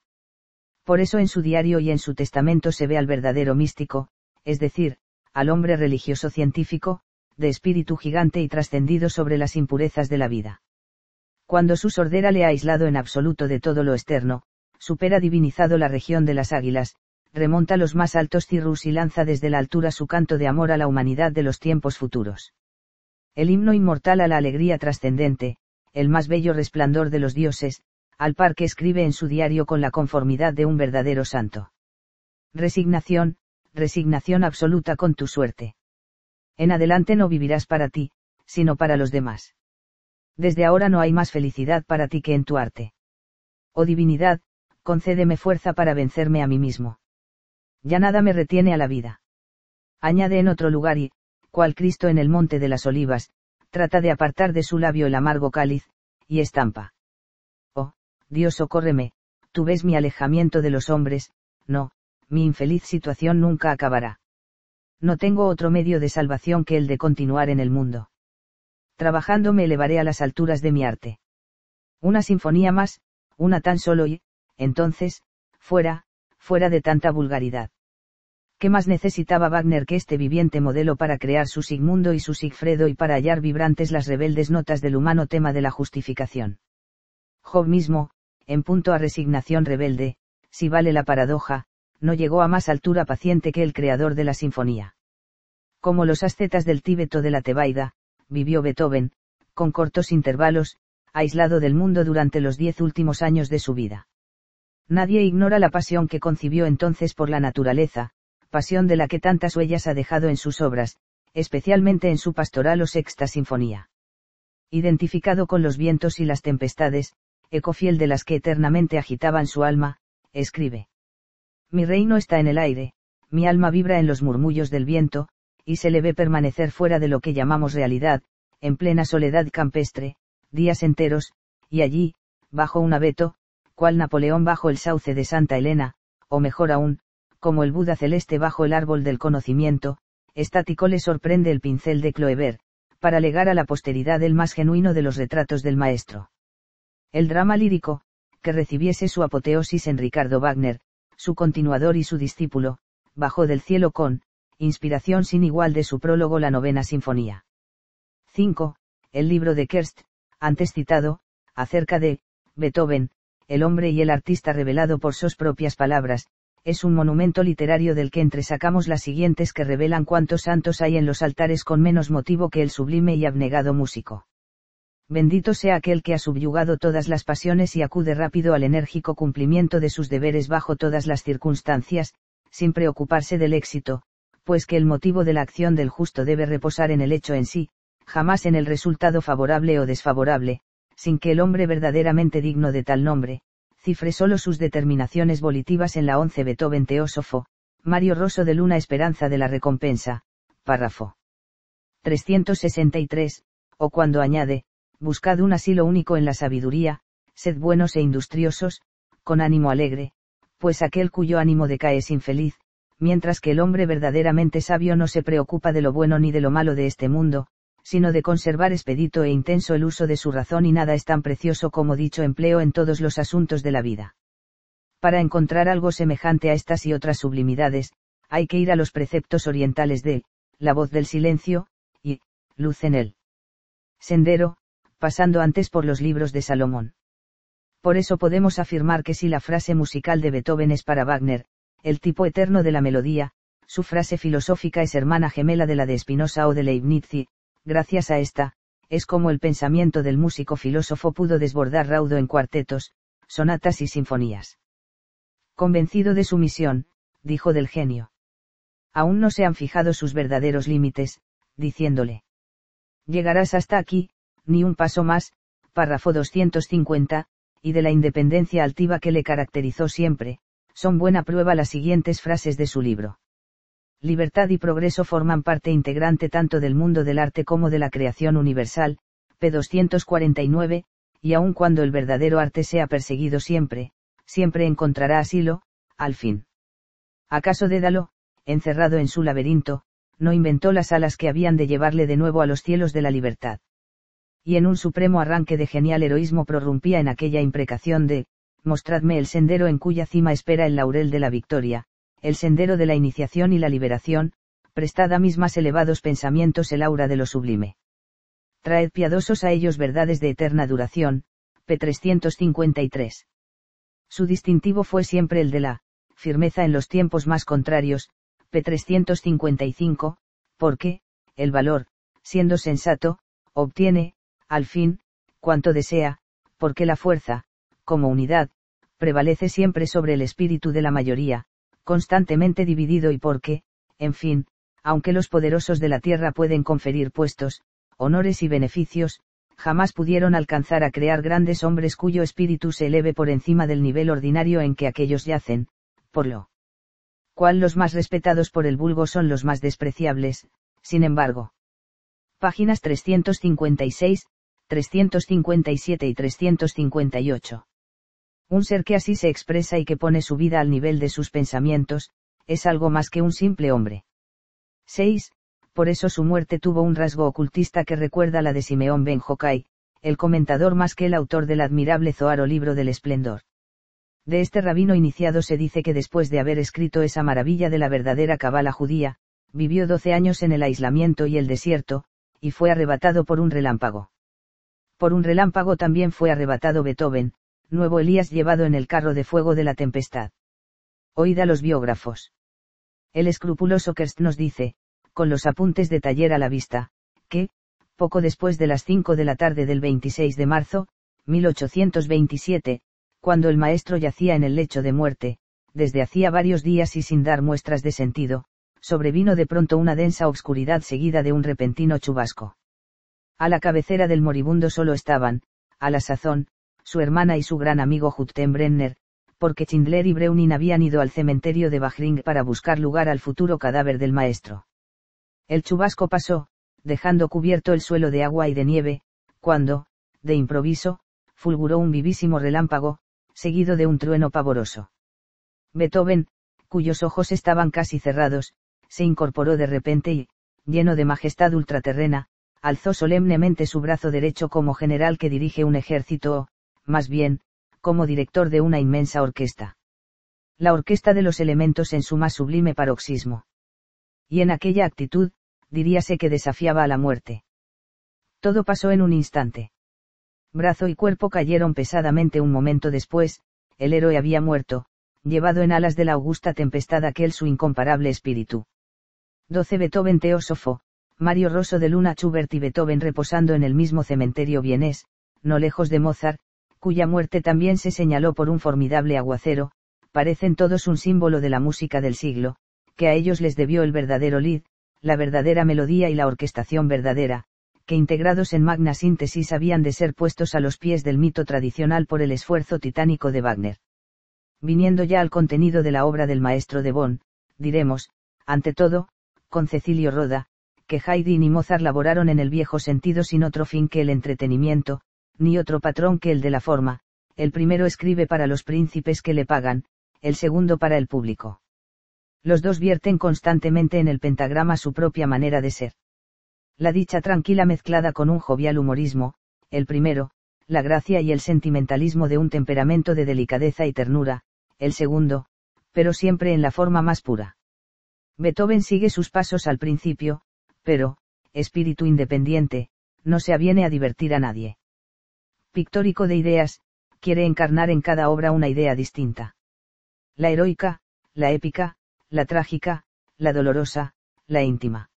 Por eso en su diario y en su testamento se ve al verdadero místico, es decir, al hombre religioso científico, de espíritu gigante y trascendido sobre las impurezas de la vida. Cuando su sordera le ha aislado en absoluto de todo lo externo, supera divinizado la región de las águilas, remonta los más altos cirrus y lanza desde la altura su canto de amor a la humanidad de los tiempos futuros el himno inmortal a la alegría trascendente, el más bello resplandor de los dioses, al par que escribe en su diario con la conformidad de un verdadero santo. Resignación, resignación absoluta con tu suerte. En adelante no vivirás para ti, sino para los demás. Desde ahora no hay más felicidad para ti que en tu arte. Oh divinidad, concédeme fuerza para vencerme a mí mismo. Ya nada me retiene a la vida. Añade en otro lugar y, al Cristo en el monte de las olivas, trata de apartar de su labio el amargo cáliz, y estampa. Oh, Dios socórreme, tú ves mi alejamiento de los hombres, no, mi infeliz situación nunca acabará. No tengo otro medio de salvación que el de continuar en el mundo. Trabajando me elevaré a las alturas de mi arte. Una sinfonía más, una tan solo y, entonces, fuera, fuera de tanta vulgaridad. ¿Qué más necesitaba Wagner que este viviente modelo para crear su Sigmundo y su Sigfredo y para hallar vibrantes las rebeldes notas del humano tema de la justificación? Job mismo, en punto a resignación rebelde, si vale la paradoja, no llegó a más altura paciente que el creador de la sinfonía. Como los ascetas del Tíbeto de la Tebaida, vivió Beethoven, con cortos intervalos, aislado del mundo durante los diez últimos años de su vida. Nadie ignora la pasión que concibió entonces por la naturaleza, pasión de la que tantas huellas ha dejado en sus obras, especialmente en su pastoral o sexta sinfonía. Identificado con los vientos y las tempestades, eco fiel de las que eternamente agitaban su alma, escribe. Mi reino está en el aire, mi alma vibra en los murmullos del viento, y se le ve permanecer fuera de lo que llamamos realidad, en plena soledad campestre, días enteros, y allí, bajo un abeto, cual Napoleón bajo el sauce de Santa Elena, o mejor aún, como el Buda celeste bajo el árbol del conocimiento, estático le sorprende el pincel de Cloeber, para legar a la posteridad el más genuino de los retratos del maestro. El drama lírico, que recibiese su apoteosis en Ricardo Wagner, su continuador y su discípulo, bajo del cielo con, inspiración sin igual de su prólogo la novena sinfonía. 5. El libro de Kerst, antes citado, acerca de, Beethoven, el hombre y el artista revelado por sus propias palabras, es un monumento literario del que entresacamos las siguientes que revelan cuántos santos hay en los altares con menos motivo que el sublime y abnegado músico. Bendito sea aquel que ha subyugado todas las pasiones y acude rápido al enérgico cumplimiento de sus deberes bajo todas las circunstancias, sin preocuparse del éxito, pues que el motivo de la acción del justo debe reposar en el hecho en sí, jamás en el resultado favorable o desfavorable, sin que el hombre verdaderamente digno de tal nombre, solo sus determinaciones volitivas en la once Beethoven teósofo, Mario Rosso de Luna Esperanza de la Recompensa, párrafo 363, o cuando añade, buscad un asilo único en la sabiduría, sed buenos e industriosos, con ánimo alegre, pues aquel cuyo ánimo decae es infeliz, mientras que el hombre verdaderamente sabio no se preocupa de lo bueno ni de lo malo de este mundo, sino de conservar expedito e intenso el uso de su razón y nada es tan precioso como dicho empleo en todos los asuntos de la vida. Para encontrar algo semejante a estas y otras sublimidades, hay que ir a los preceptos orientales de, la voz del silencio, y, luz en él. Sendero, pasando antes por los libros de Salomón. Por eso podemos afirmar que si la frase musical de Beethoven es para Wagner, el tipo eterno de la melodía, su frase filosófica es hermana gemela de la de Spinoza o de Leibniz gracias a esta, es como el pensamiento del músico filósofo pudo desbordar raudo en cuartetos, sonatas y sinfonías. Convencido de su misión, dijo del genio. Aún no se han fijado sus verdaderos límites, diciéndole. Llegarás hasta aquí, ni un paso más, párrafo 250, y de la independencia altiva que le caracterizó siempre, son buena prueba las siguientes frases de su libro libertad y progreso forman parte integrante tanto del mundo del arte como de la creación universal, p. 249, y aun cuando el verdadero arte sea perseguido siempre, siempre encontrará asilo, al fin. ¿Acaso Dédalo, encerrado en su laberinto, no inventó las alas que habían de llevarle de nuevo a los cielos de la libertad? Y en un supremo arranque de genial heroísmo prorrumpía en aquella imprecación de, mostradme el sendero en cuya cima espera el laurel de la victoria, el sendero de la iniciación y la liberación, prestad a mis más elevados pensamientos el aura de lo sublime. Traed piadosos a ellos verdades de eterna duración, p. 353. Su distintivo fue siempre el de la firmeza en los tiempos más contrarios, p. 355, porque, el valor, siendo sensato, obtiene, al fin, cuanto desea, porque la fuerza, como unidad, prevalece siempre sobre el espíritu de la mayoría, constantemente dividido y porque, en fin, aunque los poderosos de la tierra pueden conferir puestos, honores y beneficios, jamás pudieron alcanzar a crear grandes hombres cuyo espíritu se eleve por encima del nivel ordinario en que aquellos yacen, por lo cual los más respetados por el vulgo son los más despreciables, sin embargo. Páginas 356, 357 y 358. Un ser que así se expresa y que pone su vida al nivel de sus pensamientos, es algo más que un simple hombre. 6. Por eso su muerte tuvo un rasgo ocultista que recuerda la de Simeón Ben Jokai, el comentador más que el autor del admirable Zohar o libro del esplendor. De este rabino iniciado se dice que después de haber escrito esa maravilla de la verdadera cabala judía, vivió doce años en el aislamiento y el desierto, y fue arrebatado por un relámpago. Por un relámpago también fue arrebatado Beethoven, nuevo Elías llevado en el carro de fuego de la tempestad. Oíd a los biógrafos. El escrupuloso Kerst nos dice, con los apuntes de taller a la vista, que, poco después de las 5 de la tarde del 26 de marzo, 1827, cuando el maestro yacía en el lecho de muerte, desde hacía varios días y sin dar muestras de sentido, sobrevino de pronto una densa obscuridad seguida de un repentino chubasco. A la cabecera del moribundo solo estaban, a la sazón, su hermana y su gran amigo Brenner, porque Schindler y Breunin habían ido al cementerio de Bachring para buscar lugar al futuro cadáver del maestro. El chubasco pasó, dejando cubierto el suelo de agua y de nieve, cuando, de improviso, fulguró un vivísimo relámpago, seguido de un trueno pavoroso. Beethoven, cuyos ojos estaban casi cerrados, se incorporó de repente y, lleno de majestad ultraterrena, alzó solemnemente su brazo derecho como general que dirige un ejército o, más bien, como director de una inmensa orquesta. La orquesta de los elementos en su más sublime paroxismo. Y en aquella actitud, diríase que desafiaba a la muerte. Todo pasó en un instante. Brazo y cuerpo cayeron pesadamente un momento después, el héroe había muerto, llevado en alas de la augusta tempestad aquel su incomparable espíritu. 12 Beethoven teósofo, Mario Rosso de Luna Schubert y Beethoven reposando en el mismo cementerio vienés, no lejos de Mozart, cuya muerte también se señaló por un formidable aguacero, parecen todos un símbolo de la música del siglo, que a ellos les debió el verdadero lead, la verdadera melodía y la orquestación verdadera, que integrados en magna síntesis habían de ser puestos a los pies del mito tradicional por el esfuerzo titánico de Wagner. Viniendo ya al contenido de la obra del maestro de Bonn, diremos, ante todo, con Cecilio Roda, que Haydn y Mozart laboraron en el viejo sentido sin otro fin que el entretenimiento, ni otro patrón que el de la forma, el primero escribe para los príncipes que le pagan, el segundo para el público. Los dos vierten constantemente en el pentagrama su propia manera de ser. La dicha tranquila mezclada con un jovial humorismo, el primero, la gracia y el sentimentalismo de un temperamento de delicadeza y ternura, el segundo, pero siempre en la forma más pura. Beethoven sigue sus pasos al principio, pero, espíritu independiente, no se aviene a divertir a nadie pictórico de ideas, quiere encarnar en cada obra una idea distinta. La heroica, la épica, la trágica, la dolorosa, la íntima.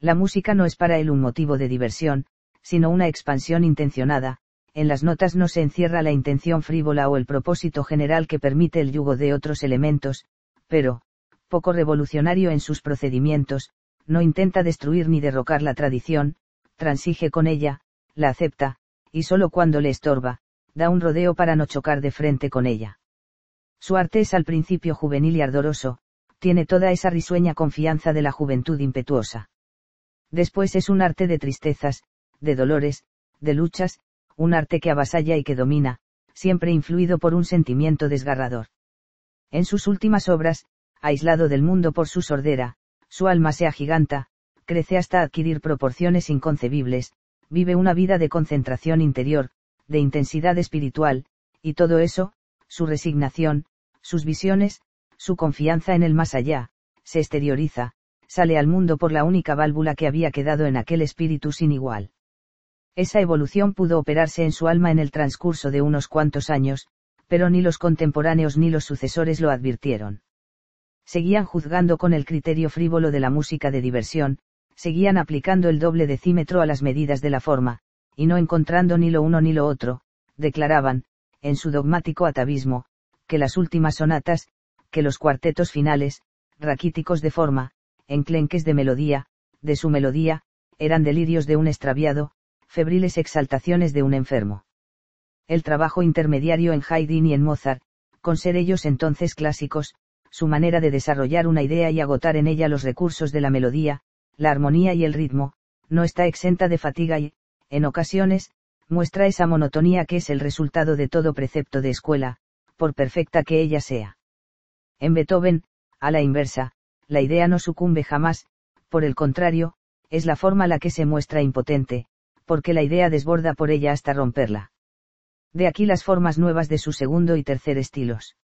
La música no es para él un motivo de diversión, sino una expansión intencionada, en las notas no se encierra la intención frívola o el propósito general que permite el yugo de otros elementos, pero, poco revolucionario en sus procedimientos, no intenta destruir ni derrocar la tradición, transige con ella, la acepta, y solo cuando le estorba, da un rodeo para no chocar de frente con ella. Su arte es al principio juvenil y ardoroso, tiene toda esa risueña confianza de la juventud impetuosa. Después es un arte de tristezas, de dolores, de luchas, un arte que avasalla y que domina, siempre influido por un sentimiento desgarrador. En sus últimas obras, aislado del mundo por su sordera, su alma se agiganta, crece hasta adquirir proporciones inconcebibles, vive una vida de concentración interior, de intensidad espiritual, y todo eso, su resignación, sus visiones, su confianza en el más allá, se exterioriza, sale al mundo por la única válvula que había quedado en aquel espíritu sin igual. Esa evolución pudo operarse en su alma en el transcurso de unos cuantos años, pero ni los contemporáneos ni los sucesores lo advirtieron. Seguían juzgando con el criterio frívolo de la música de diversión, seguían aplicando el doble decímetro a las medidas de la forma, y no encontrando ni lo uno ni lo otro, declaraban, en su dogmático atavismo, que las últimas sonatas, que los cuartetos finales, raquíticos de forma, enclenques de melodía, de su melodía, eran delirios de un extraviado, febriles exaltaciones de un enfermo. El trabajo intermediario en Haydn y en Mozart, con ser ellos entonces clásicos, su manera de desarrollar una idea y agotar en ella los recursos de la melodía, la armonía y el ritmo, no está exenta de fatiga y, en ocasiones, muestra esa monotonía que es el resultado de todo precepto de escuela, por perfecta que ella sea. En Beethoven, a la inversa, la idea no sucumbe jamás, por el contrario, es la forma la que se muestra impotente, porque la idea desborda por ella hasta romperla. De aquí las formas nuevas de su segundo y tercer estilos.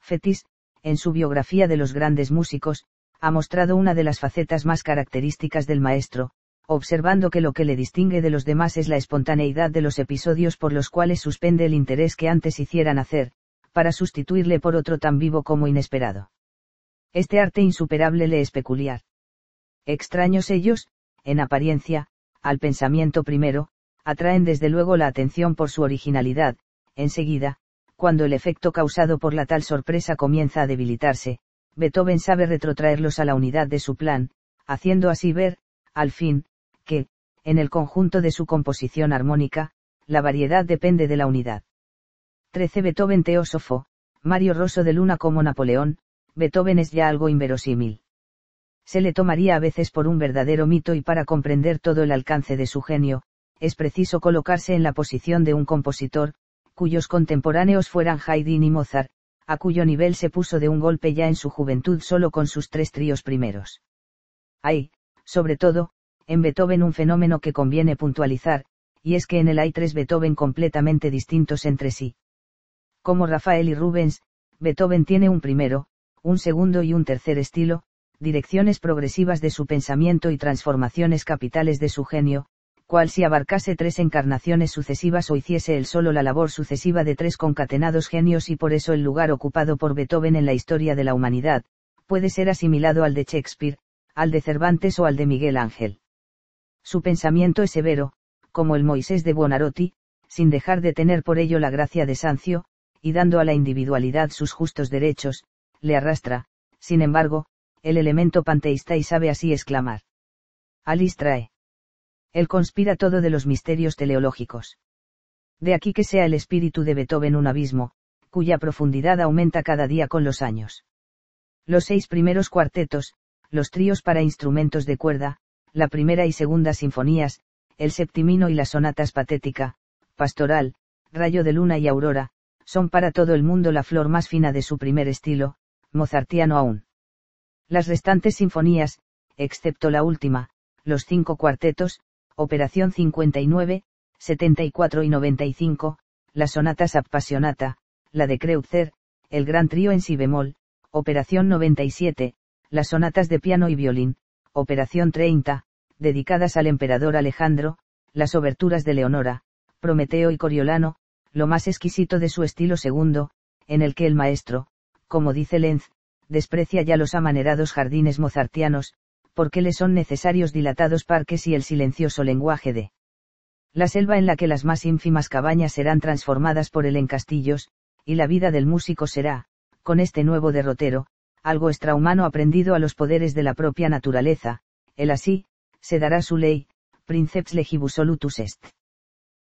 Fetis, en su biografía de los grandes músicos, ha mostrado una de las facetas más características del maestro, observando que lo que le distingue de los demás es la espontaneidad de los episodios por los cuales suspende el interés que antes hicieran hacer, para sustituirle por otro tan vivo como inesperado. Este arte insuperable le es peculiar. Extraños ellos, en apariencia, al pensamiento primero, atraen desde luego la atención por su originalidad, enseguida, cuando el efecto causado por la tal sorpresa comienza a debilitarse, Beethoven sabe retrotraerlos a la unidad de su plan, haciendo así ver, al fin, que, en el conjunto de su composición armónica, la variedad depende de la unidad. 13 Beethoven teósofo, Mario Rosso de Luna como Napoleón, Beethoven es ya algo inverosímil. Se le tomaría a veces por un verdadero mito y para comprender todo el alcance de su genio, es preciso colocarse en la posición de un compositor, cuyos contemporáneos fueran Haydn y Mozart, a cuyo nivel se puso de un golpe ya en su juventud solo con sus tres tríos primeros. Hay, sobre todo, en Beethoven un fenómeno que conviene puntualizar, y es que en él hay tres Beethoven completamente distintos entre sí. Como Rafael y Rubens, Beethoven tiene un primero, un segundo y un tercer estilo, direcciones progresivas de su pensamiento y transformaciones capitales de su genio, cual si abarcase tres encarnaciones sucesivas o hiciese él solo la labor sucesiva de tres concatenados genios y por eso el lugar ocupado por Beethoven en la historia de la humanidad, puede ser asimilado al de Shakespeare, al de Cervantes o al de Miguel Ángel. Su pensamiento es severo, como el Moisés de Buonarroti, sin dejar de tener por ello la gracia de Sancio, y dando a la individualidad sus justos derechos, le arrastra, sin embargo, el elemento panteísta y sabe así exclamar. trae. Él conspira todo de los misterios teleológicos. De aquí que sea el espíritu de Beethoven un abismo, cuya profundidad aumenta cada día con los años. Los seis primeros cuartetos, los tríos para instrumentos de cuerda, la primera y segunda sinfonías, el septimino y las sonatas patética, pastoral, rayo de luna y aurora, son para todo el mundo la flor más fina de su primer estilo, mozartiano aún. Las restantes sinfonías, excepto la última, los cinco cuartetos, Operación 59, 74 y 95, las sonatas Appassionata, la de Kreutzer, el Gran Trío en si bemol, Operación 97, las sonatas de piano y violín, Operación 30, dedicadas al emperador Alejandro, las oberturas de Leonora, Prometeo y Coriolano, lo más exquisito de su estilo segundo, en el que el maestro, como dice Lenz, desprecia ya los amanerados jardines mozartianos, porque le son necesarios dilatados parques y el silencioso lenguaje de la selva en la que las más ínfimas cabañas serán transformadas por él en castillos, y la vida del músico será, con este nuevo derrotero, algo extrahumano aprendido a los poderes de la propia naturaleza, él así, se dará su ley, princeps legibus solutus est.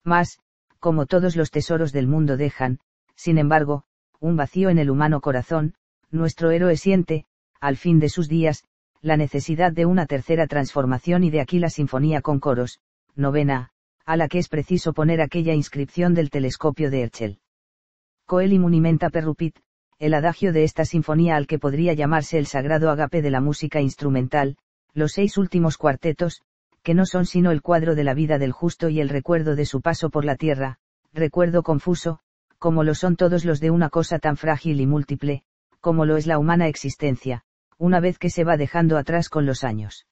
Mas, como todos los tesoros del mundo dejan, sin embargo, un vacío en el humano corazón, nuestro héroe siente, al fin de sus días, la necesidad de una tercera transformación y de aquí la Sinfonía con coros, novena, a la que es preciso poner aquella inscripción del telescopio de Herschel. Coel y Munimenta Perrupit, el adagio de esta sinfonía al que podría llamarse el sagrado agape de la música instrumental, los seis últimos cuartetos, que no son sino el cuadro de la vida del justo y el recuerdo de su paso por la tierra, recuerdo confuso, como lo son todos los de una cosa tan frágil y múltiple, como lo es la humana existencia, una vez que se va dejando atrás con los años.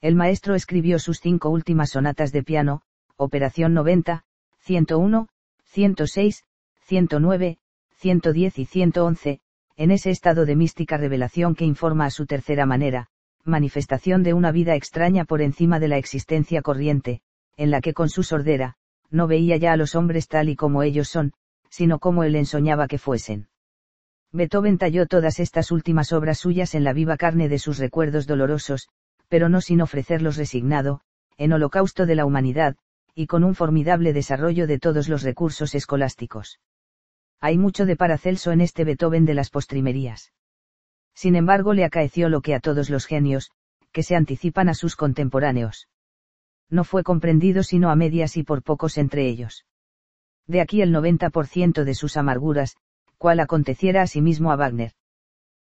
El maestro escribió sus cinco últimas sonatas de piano, Operación 90, 101, 106, 109, 110 y 111, en ese estado de mística revelación que informa a su tercera manera, manifestación de una vida extraña por encima de la existencia corriente, en la que con su sordera, no veía ya a los hombres tal y como ellos son, sino como él ensoñaba que fuesen. Beethoven talló todas estas últimas obras suyas en la viva carne de sus recuerdos dolorosos, pero no sin ofrecerlos resignado, en holocausto de la humanidad, y con un formidable desarrollo de todos los recursos escolásticos. Hay mucho de Paracelso en este Beethoven de las postrimerías. Sin embargo, le acaeció lo que a todos los genios, que se anticipan a sus contemporáneos. No fue comprendido sino a medias y por pocos entre ellos. De aquí el 90% de sus amarguras, cual aconteciera mismo a Wagner.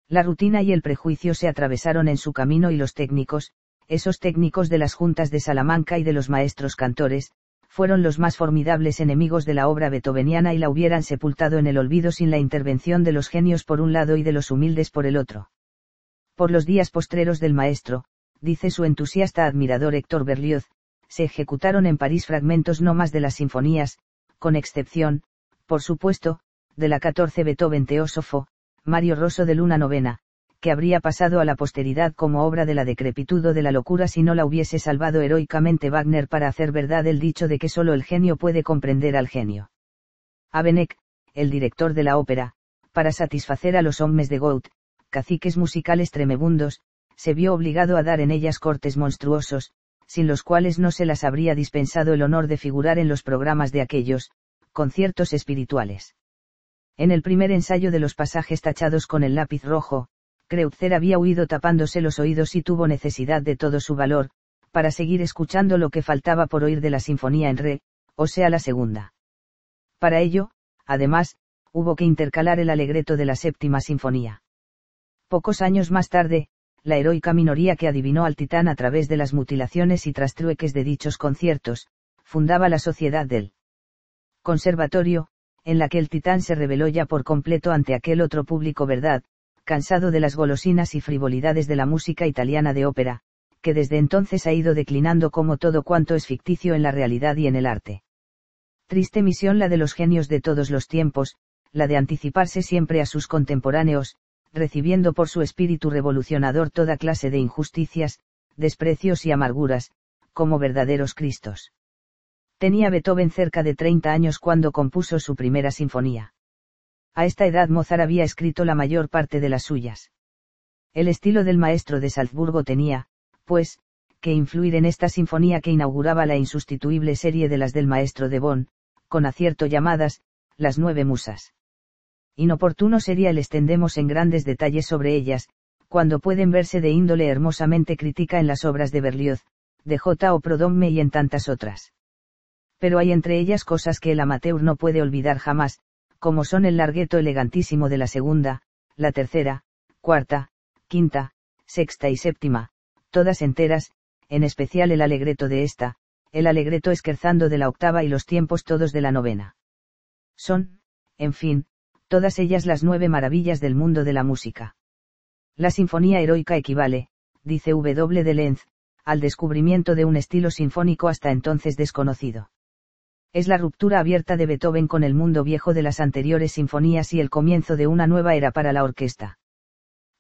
La rutina y el prejuicio se atravesaron en su camino y los técnicos, esos técnicos de las juntas de Salamanca y de los maestros cantores, fueron los más formidables enemigos de la obra beethoveniana y la hubieran sepultado en el olvido sin la intervención de los genios por un lado y de los humildes por el otro. Por los días postreros del maestro, dice su entusiasta admirador Héctor Berlioz, se ejecutaron en París fragmentos no más de las sinfonías, con excepción, por supuesto, de la 14 Beethoven teósofo, Mario Rosso de Luna Novena, que habría pasado a la posteridad como obra de la decrepitud o de la locura si no la hubiese salvado heroicamente Wagner para hacer verdad el dicho de que solo el genio puede comprender al genio. Abenek, el director de la ópera, para satisfacer a los hombres de Goethe, caciques musicales tremebundos, se vio obligado a dar en ellas cortes monstruosos, sin los cuales no se las habría dispensado el honor de figurar en los programas de aquellos, conciertos espirituales. En el primer ensayo de los pasajes tachados con el lápiz rojo, Kreutzer había huido tapándose los oídos y tuvo necesidad de todo su valor, para seguir escuchando lo que faltaba por oír de la sinfonía en re, o sea la segunda. Para ello, además, hubo que intercalar el alegreto de la séptima sinfonía. Pocos años más tarde, la heroica minoría que adivinó al titán a través de las mutilaciones y trastrueques de dichos conciertos, fundaba la sociedad del conservatorio, en la que el titán se reveló ya por completo ante aquel otro público verdad, cansado de las golosinas y frivolidades de la música italiana de ópera, que desde entonces ha ido declinando como todo cuanto es ficticio en la realidad y en el arte. Triste misión la de los genios de todos los tiempos, la de anticiparse siempre a sus contemporáneos, recibiendo por su espíritu revolucionador toda clase de injusticias, desprecios y amarguras, como verdaderos Cristos. Tenía Beethoven cerca de 30 años cuando compuso su primera sinfonía. A esta edad Mozart había escrito la mayor parte de las suyas. El estilo del maestro de Salzburgo tenía, pues, que influir en esta sinfonía que inauguraba la insustituible serie de las del maestro de Bonn, con acierto llamadas, las nueve musas. Inoportuno sería el extendemos en grandes detalles sobre ellas, cuando pueden verse de índole hermosamente crítica en las obras de Berlioz, de J. o Prodomme y en tantas otras pero hay entre ellas cosas que el amateur no puede olvidar jamás, como son el largueto elegantísimo de la segunda, la tercera, cuarta, quinta, sexta y séptima, todas enteras, en especial el alegreto de esta, el alegreto esquerzando de la octava y los tiempos todos de la novena. Son, en fin, todas ellas las nueve maravillas del mundo de la música. La sinfonía heroica equivale, dice W. de Lenz, al descubrimiento de un estilo sinfónico hasta entonces desconocido es la ruptura abierta de Beethoven con el mundo viejo de las anteriores sinfonías y el comienzo de una nueva era para la orquesta.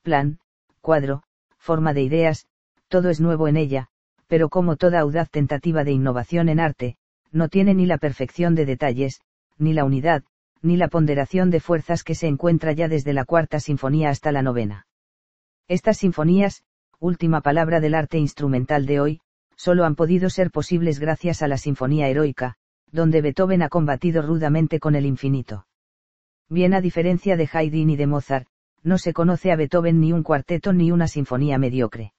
Plan, cuadro, forma de ideas, todo es nuevo en ella, pero como toda audaz tentativa de innovación en arte, no tiene ni la perfección de detalles, ni la unidad, ni la ponderación de fuerzas que se encuentra ya desde la cuarta sinfonía hasta la novena. Estas sinfonías, última palabra del arte instrumental de hoy, solo han podido ser posibles gracias a la sinfonía heroica, donde Beethoven ha combatido rudamente con el infinito. Bien a diferencia de Haydn y de Mozart, no se conoce a Beethoven ni un cuarteto ni una sinfonía mediocre.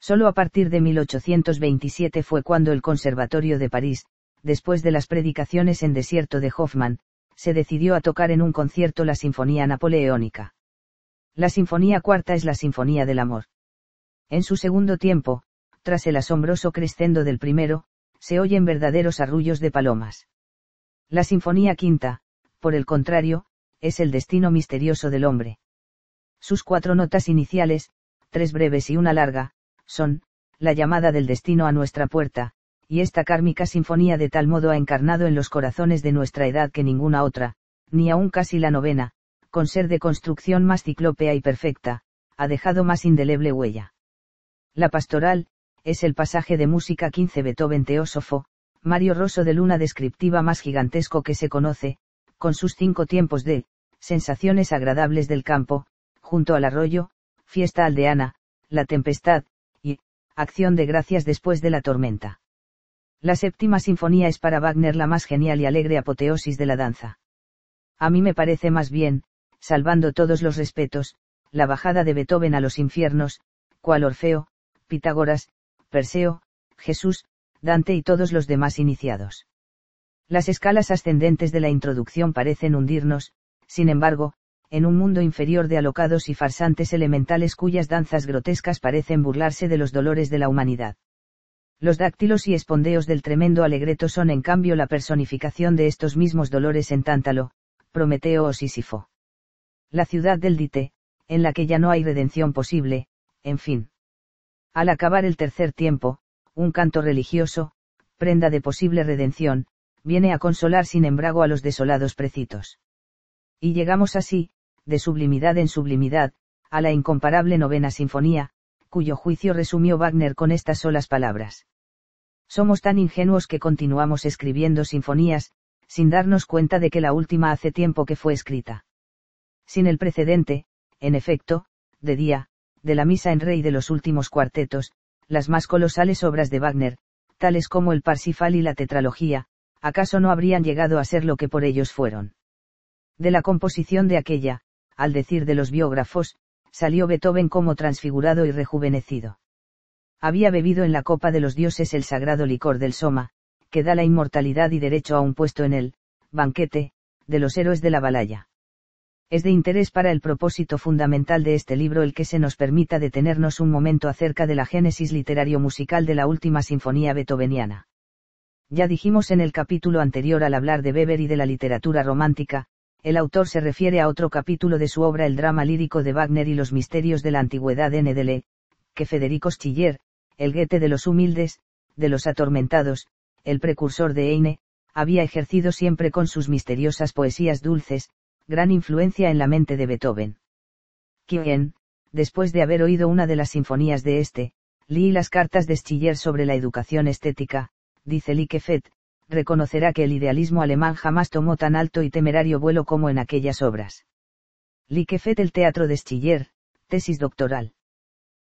Solo a partir de 1827 fue cuando el Conservatorio de París, después de las predicaciones en desierto de Hoffmann, se decidió a tocar en un concierto la Sinfonía Napoleónica. La Sinfonía Cuarta es la Sinfonía del Amor. En su segundo tiempo, tras el asombroso crescendo del primero, se oyen verdaderos arrullos de palomas. La Sinfonía Quinta, por el contrario, es el destino misterioso del hombre. Sus cuatro notas iniciales, tres breves y una larga, son, la llamada del destino a nuestra puerta, y esta kármica sinfonía de tal modo ha encarnado en los corazones de nuestra edad que ninguna otra, ni aun casi la novena, con ser de construcción más ciclópea y perfecta, ha dejado más indeleble huella. La pastoral, es el pasaje de música 15 Beethoven teósofo, Mario Rosso de Luna descriptiva más gigantesco que se conoce, con sus cinco tiempos de, sensaciones agradables del campo, junto al arroyo, fiesta aldeana, la tempestad, y, acción de gracias después de la tormenta. La séptima sinfonía es para Wagner la más genial y alegre apoteosis de la danza. A mí me parece más bien, salvando todos los respetos, la bajada de Beethoven a los infiernos, cual Orfeo, Pitágoras, Perseo, Jesús, Dante y todos los demás iniciados. Las escalas ascendentes de la introducción parecen hundirnos, sin embargo, en un mundo inferior de alocados y farsantes elementales cuyas danzas grotescas parecen burlarse de los dolores de la humanidad. Los dáctilos y espondeos del tremendo alegreto son en cambio la personificación de estos mismos dolores en Tántalo, Prometeo o Sísifo. La ciudad del Dite, en la que ya no hay redención posible, en fin. Al acabar el tercer tiempo, un canto religioso, prenda de posible redención, viene a consolar sin embrago a los desolados precitos. Y llegamos así, de sublimidad en sublimidad, a la incomparable novena sinfonía, cuyo juicio resumió Wagner con estas solas palabras. Somos tan ingenuos que continuamos escribiendo sinfonías, sin darnos cuenta de que la última hace tiempo que fue escrita. Sin el precedente, en efecto, de día, de la Misa en rey de los últimos cuartetos, las más colosales obras de Wagner, tales como el Parsifal y la Tetralogía, acaso no habrían llegado a ser lo que por ellos fueron. De la composición de aquella, al decir de los biógrafos, salió Beethoven como transfigurado y rejuvenecido. Había bebido en la copa de los dioses el sagrado licor del Soma, que da la inmortalidad y derecho a un puesto en el banquete de los héroes de la balaya. Es de interés para el propósito fundamental de este libro el que se nos permita detenernos un momento acerca de la génesis literario-musical de la última sinfonía beethoveniana. Ya dijimos en el capítulo anterior al hablar de Weber y de la literatura romántica, el autor se refiere a otro capítulo de su obra El drama lírico de Wagner y los misterios de la antigüedad en que Federico Schiller, el guete de los humildes, de los atormentados, el precursor de Heine, había ejercido siempre con sus misteriosas poesías dulces, gran influencia en la mente de Beethoven. Quien, después de haber oído una de las sinfonías de este, Lee las cartas de Schiller sobre la educación estética, dice Likefet, reconocerá que el idealismo alemán jamás tomó tan alto y temerario vuelo como en aquellas obras. liquefet el teatro de Schiller, tesis doctoral.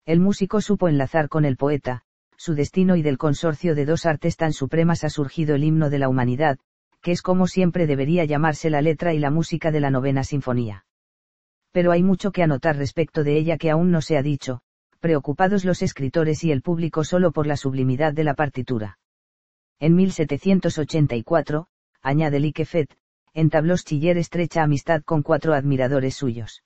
El músico supo enlazar con el poeta, su destino y del consorcio de dos artes tan supremas ha surgido el himno de la humanidad, que es como siempre debería llamarse la letra y la música de la novena sinfonía. Pero hay mucho que anotar respecto de ella que aún no se ha dicho, preocupados los escritores y el público solo por la sublimidad de la partitura. En 1784, añade Liquefet, entabló Schiller estrecha amistad con cuatro admiradores suyos.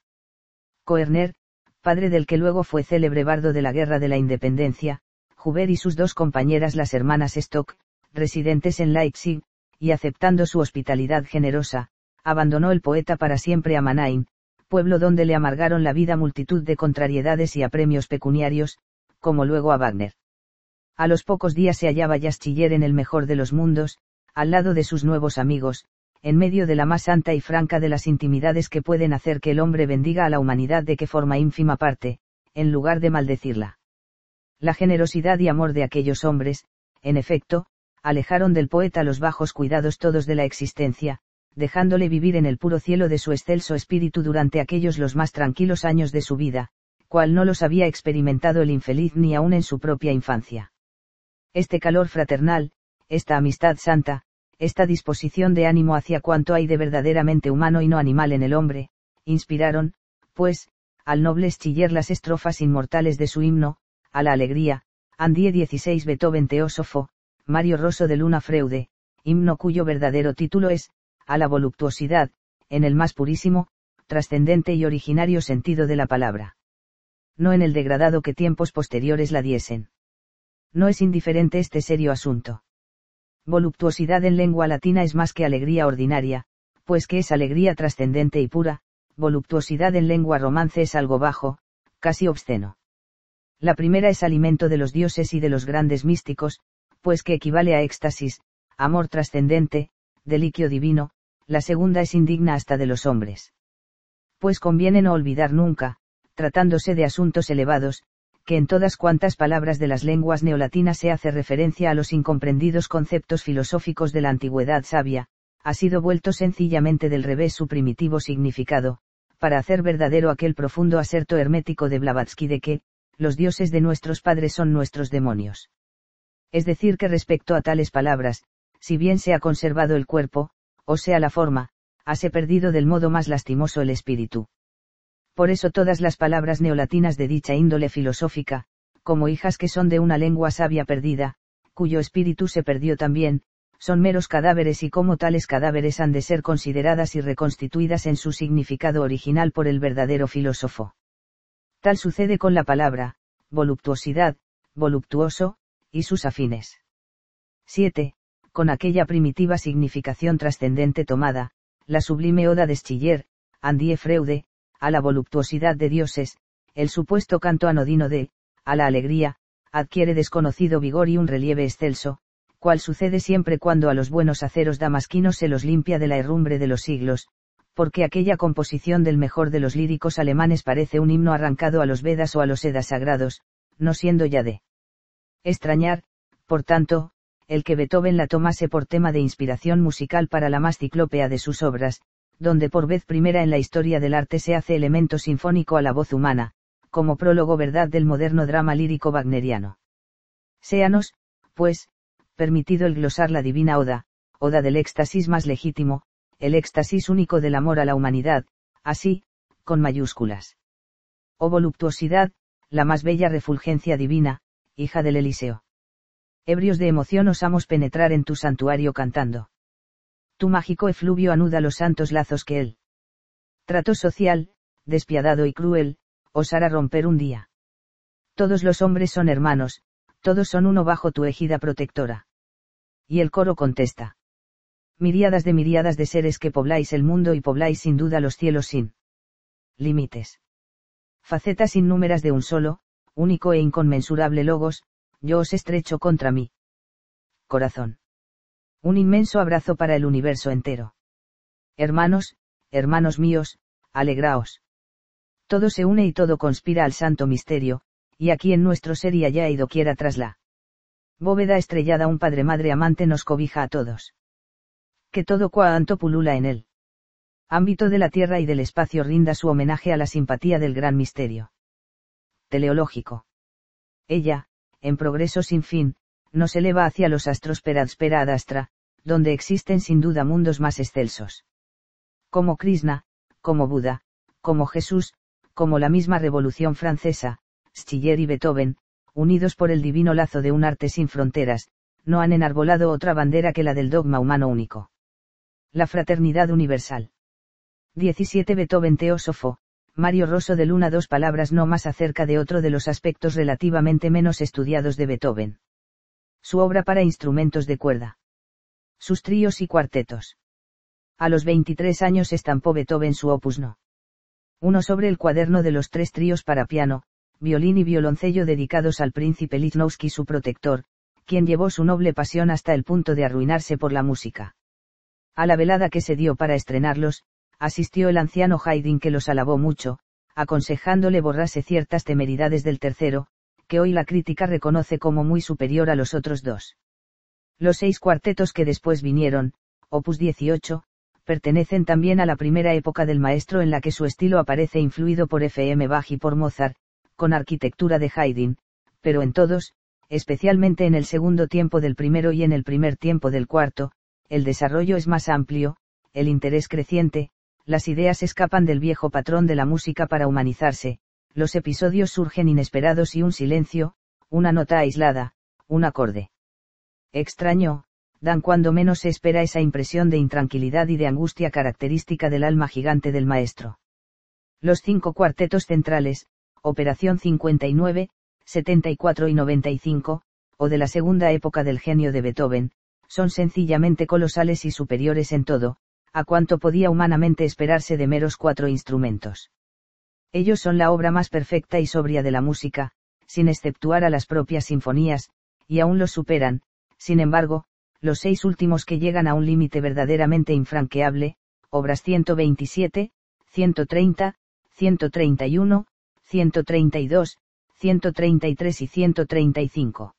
Coerner, padre del que luego fue célebre bardo de la Guerra de la Independencia, Joubert y sus dos compañeras las hermanas Stock, residentes en Leipzig, y aceptando su hospitalidad generosa, abandonó el poeta para siempre a Manain, pueblo donde le amargaron la vida multitud de contrariedades y apremios pecuniarios, como luego a Wagner. A los pocos días se hallaba Yastiller en el mejor de los mundos, al lado de sus nuevos amigos, en medio de la más santa y franca de las intimidades que pueden hacer que el hombre bendiga a la humanidad de que forma ínfima parte, en lugar de maldecirla. La generosidad y amor de aquellos hombres, en efecto, alejaron del poeta los bajos cuidados todos de la existencia, dejándole vivir en el puro cielo de su excelso espíritu durante aquellos los más tranquilos años de su vida, cual no los había experimentado el infeliz ni aun en su propia infancia. Este calor fraternal, esta amistad santa, esta disposición de ánimo hacia cuanto hay de verdaderamente humano y no animal en el hombre, inspiraron, pues, al noble Schiller las estrofas inmortales de su himno, a la alegría, Andie 16 Beethoven teósofo, Mario Rosso de Luna Freude, himno cuyo verdadero título es, a la voluptuosidad, en el más purísimo, trascendente y originario sentido de la palabra. No en el degradado que tiempos posteriores la diesen. No es indiferente este serio asunto. Voluptuosidad en lengua latina es más que alegría ordinaria, pues que es alegría trascendente y pura, voluptuosidad en lengua romance es algo bajo, casi obsceno. La primera es alimento de los dioses y de los grandes místicos, pues que equivale a éxtasis, amor trascendente, deliquio divino, la segunda es indigna hasta de los hombres. Pues conviene no olvidar nunca, tratándose de asuntos elevados, que en todas cuantas palabras de las lenguas neolatinas se hace referencia a los incomprendidos conceptos filosóficos de la antigüedad sabia, ha sido vuelto sencillamente del revés su primitivo significado, para hacer verdadero aquel profundo aserto hermético de Blavatsky de que, los dioses de nuestros padres son nuestros demonios. Es decir, que respecto a tales palabras, si bien se ha conservado el cuerpo, o sea la forma, hase perdido del modo más lastimoso el espíritu. Por eso todas las palabras neolatinas de dicha índole filosófica, como hijas que son de una lengua sabia perdida, cuyo espíritu se perdió también, son meros cadáveres y como tales cadáveres han de ser consideradas y reconstituidas en su significado original por el verdadero filósofo. Tal sucede con la palabra, voluptuosidad, voluptuoso, y sus afines. 7. Con aquella primitiva significación trascendente tomada, la sublime oda de Schiller, Andie Freude, a la voluptuosidad de dioses, el supuesto canto anodino de, a la alegría, adquiere desconocido vigor y un relieve excelso, cual sucede siempre cuando a los buenos aceros damasquinos se los limpia de la herrumbre de los siglos, porque aquella composición del mejor de los líricos alemanes parece un himno arrancado a los Vedas o a los Edas sagrados, no siendo ya de extrañar, por tanto, el que Beethoven la tomase por tema de inspiración musical para la más ciclópea de sus obras, donde por vez primera en la historia del arte se hace elemento sinfónico a la voz humana, como prólogo verdad del moderno drama lírico wagneriano. Séanos, pues, permitido el glosar la divina oda, oda del éxtasis más legítimo, el éxtasis único del amor a la humanidad, así, con mayúsculas. O voluptuosidad, la más bella refulgencia divina, hija del Eliseo. Ebrios de emoción osamos penetrar en tu santuario cantando. Tu mágico efluvio anuda los santos lazos que él. Trato social, despiadado y cruel, os hará romper un día. Todos los hombres son hermanos, todos son uno bajo tu ejida protectora. Y el coro contesta. Miríadas de miríadas de seres que pobláis el mundo y pobláis sin duda los cielos sin límites. Facetas innúmeras de un solo, único e inconmensurable Logos, yo os estrecho contra mí. Corazón. Un inmenso abrazo para el universo entero. Hermanos, hermanos míos, alegraos. Todo se une y todo conspira al santo misterio, y aquí en nuestro ser y allá y doquiera tras la bóveda estrellada un padre madre amante nos cobija a todos. Que todo cuanto pulula en él. Ámbito de la tierra y del espacio rinda su homenaje a la simpatía del gran misterio teleológico. Ella, en progreso sin fin, nos eleva hacia los astros per ad astra, donde existen sin duda mundos más excelsos. Como Krishna, como Buda, como Jesús, como la misma Revolución Francesa, Schiller y Beethoven, unidos por el divino lazo de un arte sin fronteras, no han enarbolado otra bandera que la del dogma humano único. La fraternidad universal. 17 Beethoven teósofo, Mario Rosso de Luna dos palabras no más acerca de otro de los aspectos relativamente menos estudiados de Beethoven. Su obra para instrumentos de cuerda. Sus tríos y cuartetos. A los 23 años estampó Beethoven su opus no. Uno sobre el cuaderno de los tres tríos para piano, violín y violoncello dedicados al príncipe Lichnowsky su protector, quien llevó su noble pasión hasta el punto de arruinarse por la música. A la velada que se dio para estrenarlos, asistió el anciano Haydn que los alabó mucho, aconsejándole borrase ciertas temeridades del tercero, que hoy la crítica reconoce como muy superior a los otros dos. Los seis cuartetos que después vinieron, opus 18, pertenecen también a la primera época del maestro en la que su estilo aparece influido por F. M. Bach y por Mozart, con arquitectura de Haydn, pero en todos, especialmente en el segundo tiempo del primero y en el primer tiempo del cuarto, el desarrollo es más amplio, el interés creciente, las ideas escapan del viejo patrón de la música para humanizarse, los episodios surgen inesperados y un silencio, una nota aislada, un acorde. Extraño, dan cuando menos se espera esa impresión de intranquilidad y de angustia característica del alma gigante del maestro. Los cinco cuartetos centrales, Operación 59, 74 y 95, o de la segunda época del genio de Beethoven, son sencillamente colosales y superiores en todo, a cuanto podía humanamente esperarse de meros cuatro instrumentos. Ellos son la obra más perfecta y sobria de la música, sin exceptuar a las propias sinfonías, y aún los superan, sin embargo, los seis últimos que llegan a un límite verdaderamente infranqueable, obras 127, 130, 131, 132, 133 y 135.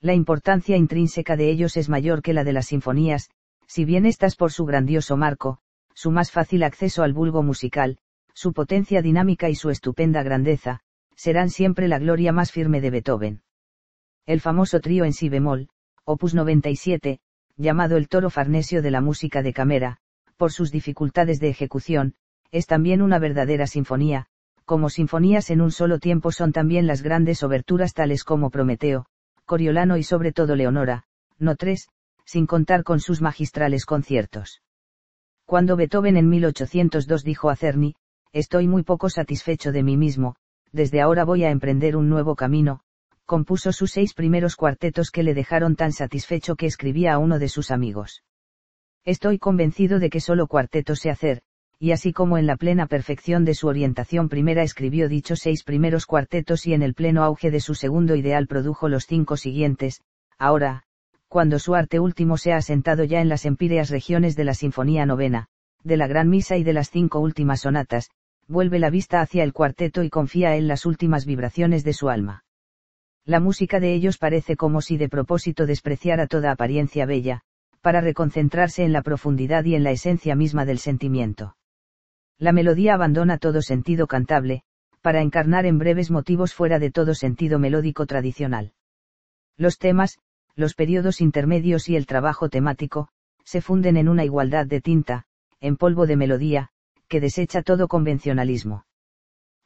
La importancia intrínseca de ellos es mayor que la de las sinfonías, si bien estas por su grandioso marco, su más fácil acceso al vulgo musical, su potencia dinámica y su estupenda grandeza, serán siempre la gloria más firme de Beethoven. El famoso trío en si bemol, opus 97, llamado el toro farnesio de la música de cámara, por sus dificultades de ejecución, es también una verdadera sinfonía, como sinfonías en un solo tiempo son también las grandes oberturas tales como Prometeo, Coriolano y sobre todo Leonora, no tres sin contar con sus magistrales conciertos. Cuando Beethoven en 1802 dijo a Cerny, estoy muy poco satisfecho de mí mismo, desde ahora voy a emprender un nuevo camino, compuso sus seis primeros cuartetos que le dejaron tan satisfecho que escribía a uno de sus amigos. Estoy convencido de que solo cuartetos sé hacer, y así como en la plena perfección de su orientación primera escribió dichos seis primeros cuartetos y en el pleno auge de su segundo ideal produjo los cinco siguientes, ahora, cuando su arte último se ha asentado ya en las empíreas regiones de la Sinfonía Novena, de la Gran Misa y de las cinco últimas sonatas, vuelve la vista hacia el cuarteto y confía en las últimas vibraciones de su alma. La música de ellos parece como si de propósito despreciara toda apariencia bella, para reconcentrarse en la profundidad y en la esencia misma del sentimiento. La melodía abandona todo sentido cantable, para encarnar en breves motivos fuera de todo sentido melódico tradicional. Los temas, los periodos intermedios y el trabajo temático, se funden en una igualdad de tinta, en polvo de melodía, que desecha todo convencionalismo.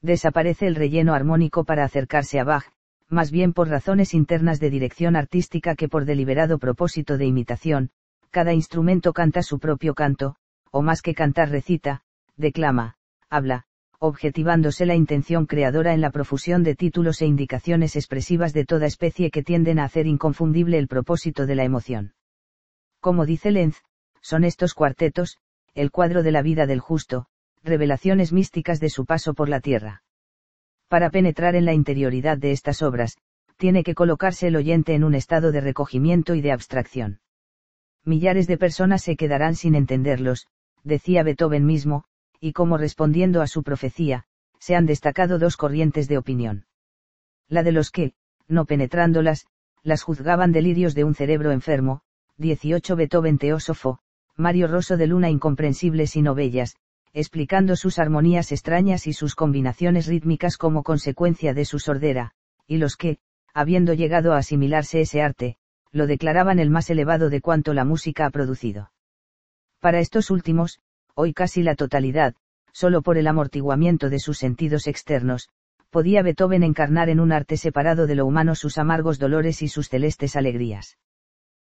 Desaparece el relleno armónico para acercarse a Bach, más bien por razones internas de dirección artística que por deliberado propósito de imitación, cada instrumento canta su propio canto, o más que cantar recita, declama, habla, objetivándose la intención creadora en la profusión de títulos e indicaciones expresivas de toda especie que tienden a hacer inconfundible el propósito de la emoción. Como dice Lenz, son estos cuartetos, el cuadro de la vida del justo, revelaciones místicas de su paso por la tierra. Para penetrar en la interioridad de estas obras, tiene que colocarse el oyente en un estado de recogimiento y de abstracción. Millares de personas se quedarán sin entenderlos, decía Beethoven mismo, y como respondiendo a su profecía, se han destacado dos corrientes de opinión. La de los que, no penetrándolas, las juzgaban delirios de un cerebro enfermo, 18 Beethoven teósofo, Mario Rosso de Luna incomprensibles y bellas, explicando sus armonías extrañas y sus combinaciones rítmicas como consecuencia de su sordera, y los que, habiendo llegado a asimilarse ese arte, lo declaraban el más elevado de cuanto la música ha producido. Para estos últimos, hoy casi la totalidad, solo por el amortiguamiento de sus sentidos externos, podía Beethoven encarnar en un arte separado de lo humano sus amargos dolores y sus celestes alegrías.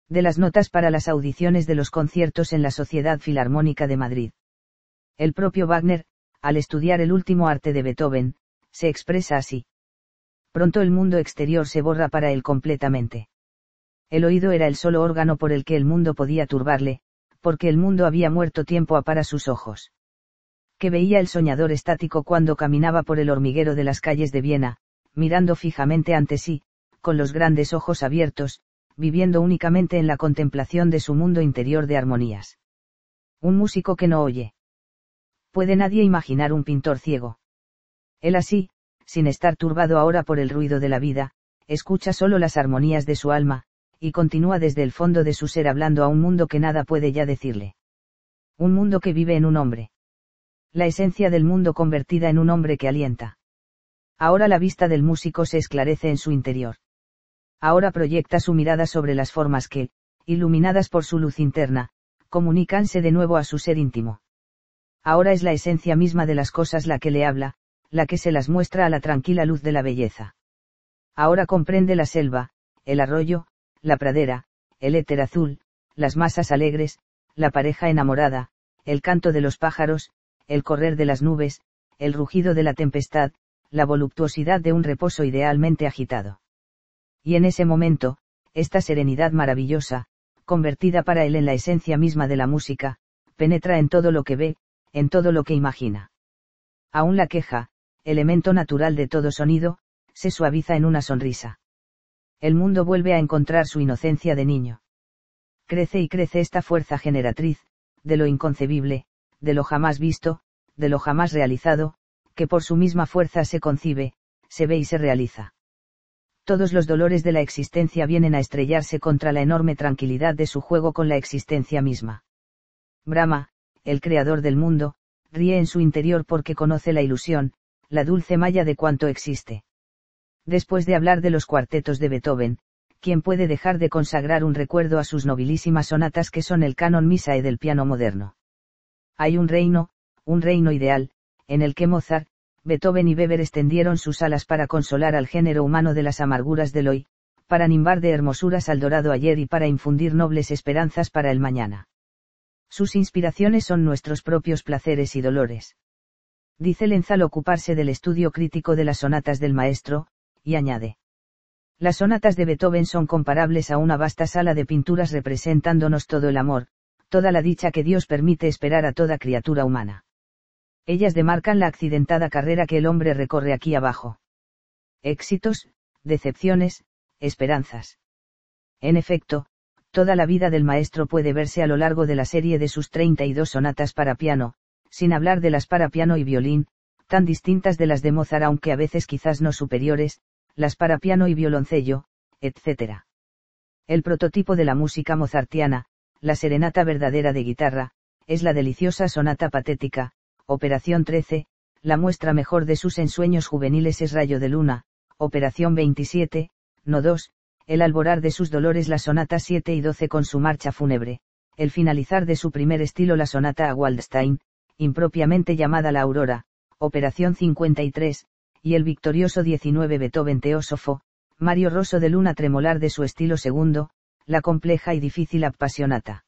De las notas para las audiciones de los conciertos en la Sociedad Filarmónica de Madrid. El propio Wagner, al estudiar el último arte de Beethoven, se expresa así. Pronto el mundo exterior se borra para él completamente. El oído era el solo órgano por el que el mundo podía turbarle, porque el mundo había muerto tiempo a para sus ojos. Que veía el soñador estático cuando caminaba por el hormiguero de las calles de Viena, mirando fijamente ante sí, con los grandes ojos abiertos, viviendo únicamente en la contemplación de su mundo interior de armonías. Un músico que no oye. ¿Puede nadie imaginar un pintor ciego? Él así, sin estar turbado ahora por el ruido de la vida, escucha solo las armonías de su alma, y continúa desde el fondo de su ser hablando a un mundo que nada puede ya decirle. Un mundo que vive en un hombre. La esencia del mundo convertida en un hombre que alienta. Ahora la vista del músico se esclarece en su interior. Ahora proyecta su mirada sobre las formas que, iluminadas por su luz interna, comunicanse de nuevo a su ser íntimo. Ahora es la esencia misma de las cosas la que le habla, la que se las muestra a la tranquila luz de la belleza. Ahora comprende la selva, el arroyo, la pradera, el éter azul, las masas alegres, la pareja enamorada, el canto de los pájaros, el correr de las nubes, el rugido de la tempestad, la voluptuosidad de un reposo idealmente agitado. Y en ese momento, esta serenidad maravillosa, convertida para él en la esencia misma de la música, penetra en todo lo que ve, en todo lo que imagina. Aún la queja, elemento natural de todo sonido, se suaviza en una sonrisa el mundo vuelve a encontrar su inocencia de niño. Crece y crece esta fuerza generatriz, de lo inconcebible, de lo jamás visto, de lo jamás realizado, que por su misma fuerza se concibe, se ve y se realiza. Todos los dolores de la existencia vienen a estrellarse contra la enorme tranquilidad de su juego con la existencia misma. Brahma, el creador del mundo, ríe en su interior porque conoce la ilusión, la dulce malla de cuanto existe. Después de hablar de los cuartetos de Beethoven, ¿quién puede dejar de consagrar un recuerdo a sus nobilísimas sonatas que son el canon misae del piano moderno? Hay un reino, un reino ideal, en el que Mozart, Beethoven y Weber extendieron sus alas para consolar al género humano de las amarguras del hoy, para nimbar de hermosuras al dorado ayer y para infundir nobles esperanzas para el mañana. Sus inspiraciones son nuestros propios placeres y dolores. Dice Lenzal ocuparse del estudio crítico de las sonatas del maestro, y añade. Las sonatas de Beethoven son comparables a una vasta sala de pinturas representándonos todo el amor, toda la dicha que Dios permite esperar a toda criatura humana. Ellas demarcan la accidentada carrera que el hombre recorre aquí abajo. Éxitos, decepciones, esperanzas. En efecto, toda la vida del maestro puede verse a lo largo de la serie de sus 32 sonatas para piano, sin hablar de las para piano y violín, tan distintas de las de Mozart aunque a veces quizás no superiores, las para piano y violoncello, etc. El prototipo de la música mozartiana, la serenata verdadera de guitarra, es la deliciosa sonata patética, Operación 13, la muestra mejor de sus ensueños juveniles es Rayo de Luna, Operación 27, no 2, el alborar de sus dolores la sonata 7 y 12 con su marcha fúnebre, el finalizar de su primer estilo la sonata a Waldstein, impropiamente llamada la Aurora, Operación 53, y el victorioso 19 Beethoven teósofo, Mario Rosso de Luna tremolar de su estilo segundo, la compleja y difícil apasionata.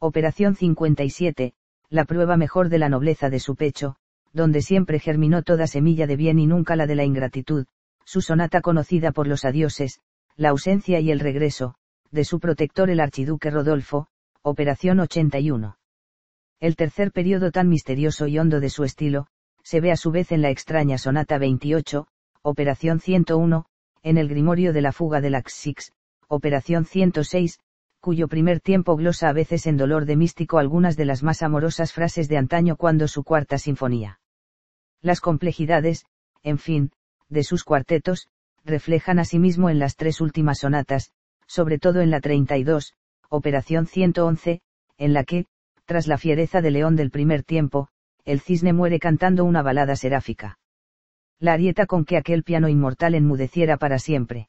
Operación 57, la prueba mejor de la nobleza de su pecho, donde siempre germinó toda semilla de bien y nunca la de la ingratitud, su sonata conocida por los adioses, la ausencia y el regreso, de su protector el archiduque Rodolfo, Operación 81. El tercer periodo tan misterioso y hondo de su estilo, se ve a su vez en la extraña Sonata 28, Operación 101, en el Grimorio de la Fuga la Axix, Operación 106, cuyo primer tiempo glosa a veces en dolor de místico algunas de las más amorosas frases de antaño cuando su cuarta sinfonía. Las complejidades, en fin, de sus cuartetos, reflejan asimismo en las tres últimas sonatas, sobre todo en la 32, Operación 111, en la que, tras la fiereza de León del primer tiempo, el cisne muere cantando una balada seráfica. La arieta con que aquel piano inmortal enmudeciera para siempre.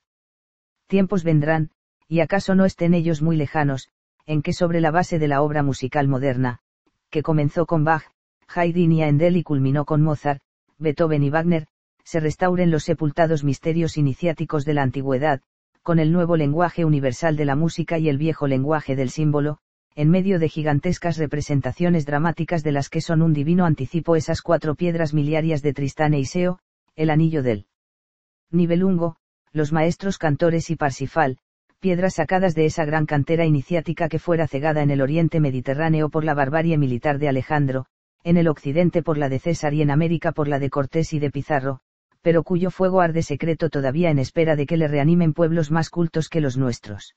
Tiempos vendrán, y acaso no estén ellos muy lejanos, en que sobre la base de la obra musical moderna, que comenzó con Bach, Haydn y Handel y culminó con Mozart, Beethoven y Wagner, se restauren los sepultados misterios iniciáticos de la antigüedad, con el nuevo lenguaje universal de la música y el viejo lenguaje del símbolo, en medio de gigantescas representaciones dramáticas de las que son un divino anticipo esas cuatro piedras miliarias de Tristán e Iseo, el anillo del Nibelungo, los maestros cantores y Parsifal, piedras sacadas de esa gran cantera iniciática que fuera cegada en el oriente mediterráneo por la barbarie militar de Alejandro, en el occidente por la de César y en América por la de Cortés y de Pizarro, pero cuyo fuego arde secreto todavía en espera de que le reanimen pueblos más cultos que los nuestros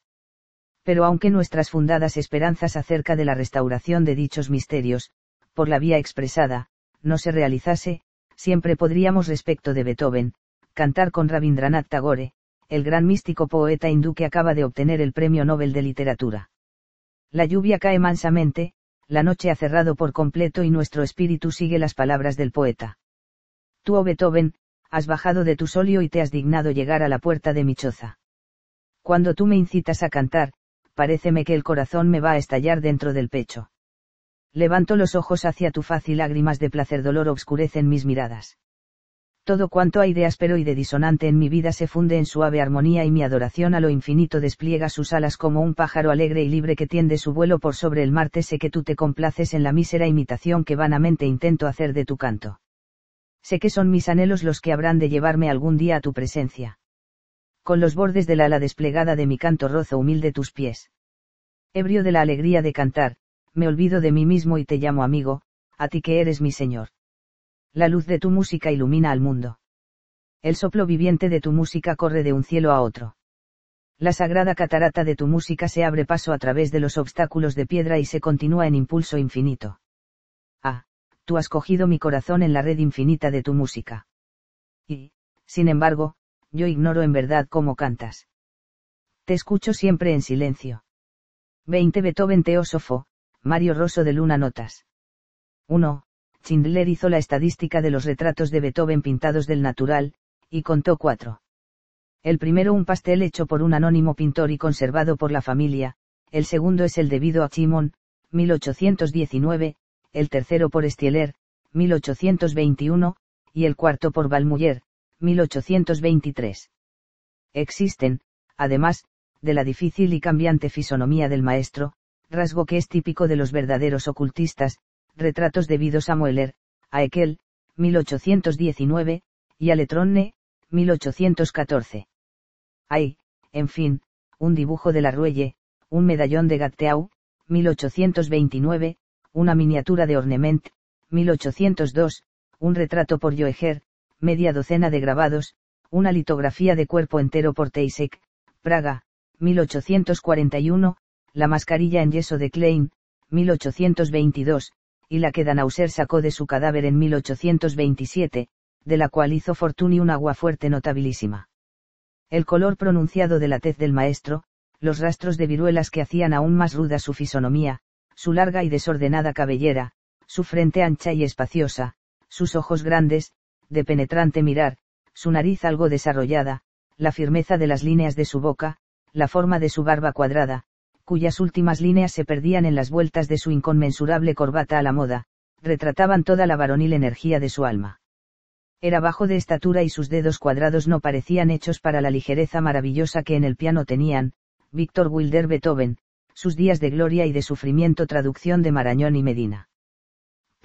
pero aunque nuestras fundadas esperanzas acerca de la restauración de dichos misterios, por la vía expresada, no se realizase, siempre podríamos respecto de Beethoven, cantar con Rabindranath Tagore, el gran místico poeta hindú que acaba de obtener el Premio Nobel de Literatura. La lluvia cae mansamente, la noche ha cerrado por completo y nuestro espíritu sigue las palabras del poeta. Tú, oh Beethoven, has bajado de tu solio y te has dignado llegar a la puerta de mi choza. Cuando tú me incitas a cantar, paréceme que el corazón me va a estallar dentro del pecho. Levanto los ojos hacia tu faz y lágrimas de placer dolor obscurecen mis miradas. Todo cuanto hay de áspero y de disonante en mi vida se funde en suave armonía y mi adoración a lo infinito despliega sus alas como un pájaro alegre y libre que tiende su vuelo por sobre el mar. sé que tú te complaces en la mísera imitación que vanamente intento hacer de tu canto. Sé que son mis anhelos los que habrán de llevarme algún día a tu presencia con los bordes del ala desplegada de mi canto rozo humilde tus pies. Ebrio de la alegría de cantar, me olvido de mí mismo y te llamo amigo, a ti que eres mi Señor. La luz de tu música ilumina al mundo. El soplo viviente de tu música corre de un cielo a otro. La sagrada catarata de tu música se abre paso a través de los obstáculos de piedra y se continúa en impulso infinito. Ah, tú has cogido mi corazón en la red infinita de tu música. Y, sin embargo, yo ignoro en verdad cómo cantas. Te escucho siempre en silencio. 20 Beethoven Teósofo, Mario Rosso de Luna Notas. 1. Schindler hizo la estadística de los retratos de Beethoven pintados del natural, y contó cuatro. El primero un pastel hecho por un anónimo pintor y conservado por la familia, el segundo es el debido a Chimón, 1819, el tercero por Stieler, 1821, y el cuarto por Balmuller, 1823. Existen, además, de la difícil y cambiante fisonomía del maestro, rasgo que es típico de los verdaderos ocultistas, retratos debidos a Moeller, a Ekel, 1819, y a Letronne, 1814. Hay, en fin, un dibujo de la Ruelle, un medallón de Gatteau, 1829, una miniatura de Ornement, 1802, un retrato por Joeger, media docena de grabados, una litografía de cuerpo entero por Teisek, Praga, 1841, la mascarilla en yeso de Klein, 1822, y la que Danauser sacó de su cadáver en 1827, de la cual hizo Fortuny un agua fuerte notabilísima. El color pronunciado de la tez del maestro, los rastros de viruelas que hacían aún más ruda su fisonomía, su larga y desordenada cabellera, su frente ancha y espaciosa, sus ojos grandes, de penetrante mirar, su nariz algo desarrollada, la firmeza de las líneas de su boca, la forma de su barba cuadrada, cuyas últimas líneas se perdían en las vueltas de su inconmensurable corbata a la moda, retrataban toda la varonil energía de su alma. Era bajo de estatura y sus dedos cuadrados no parecían hechos para la ligereza maravillosa que en el piano tenían, Víctor Wilder Beethoven, sus días de gloria y de sufrimiento traducción de Marañón y Medina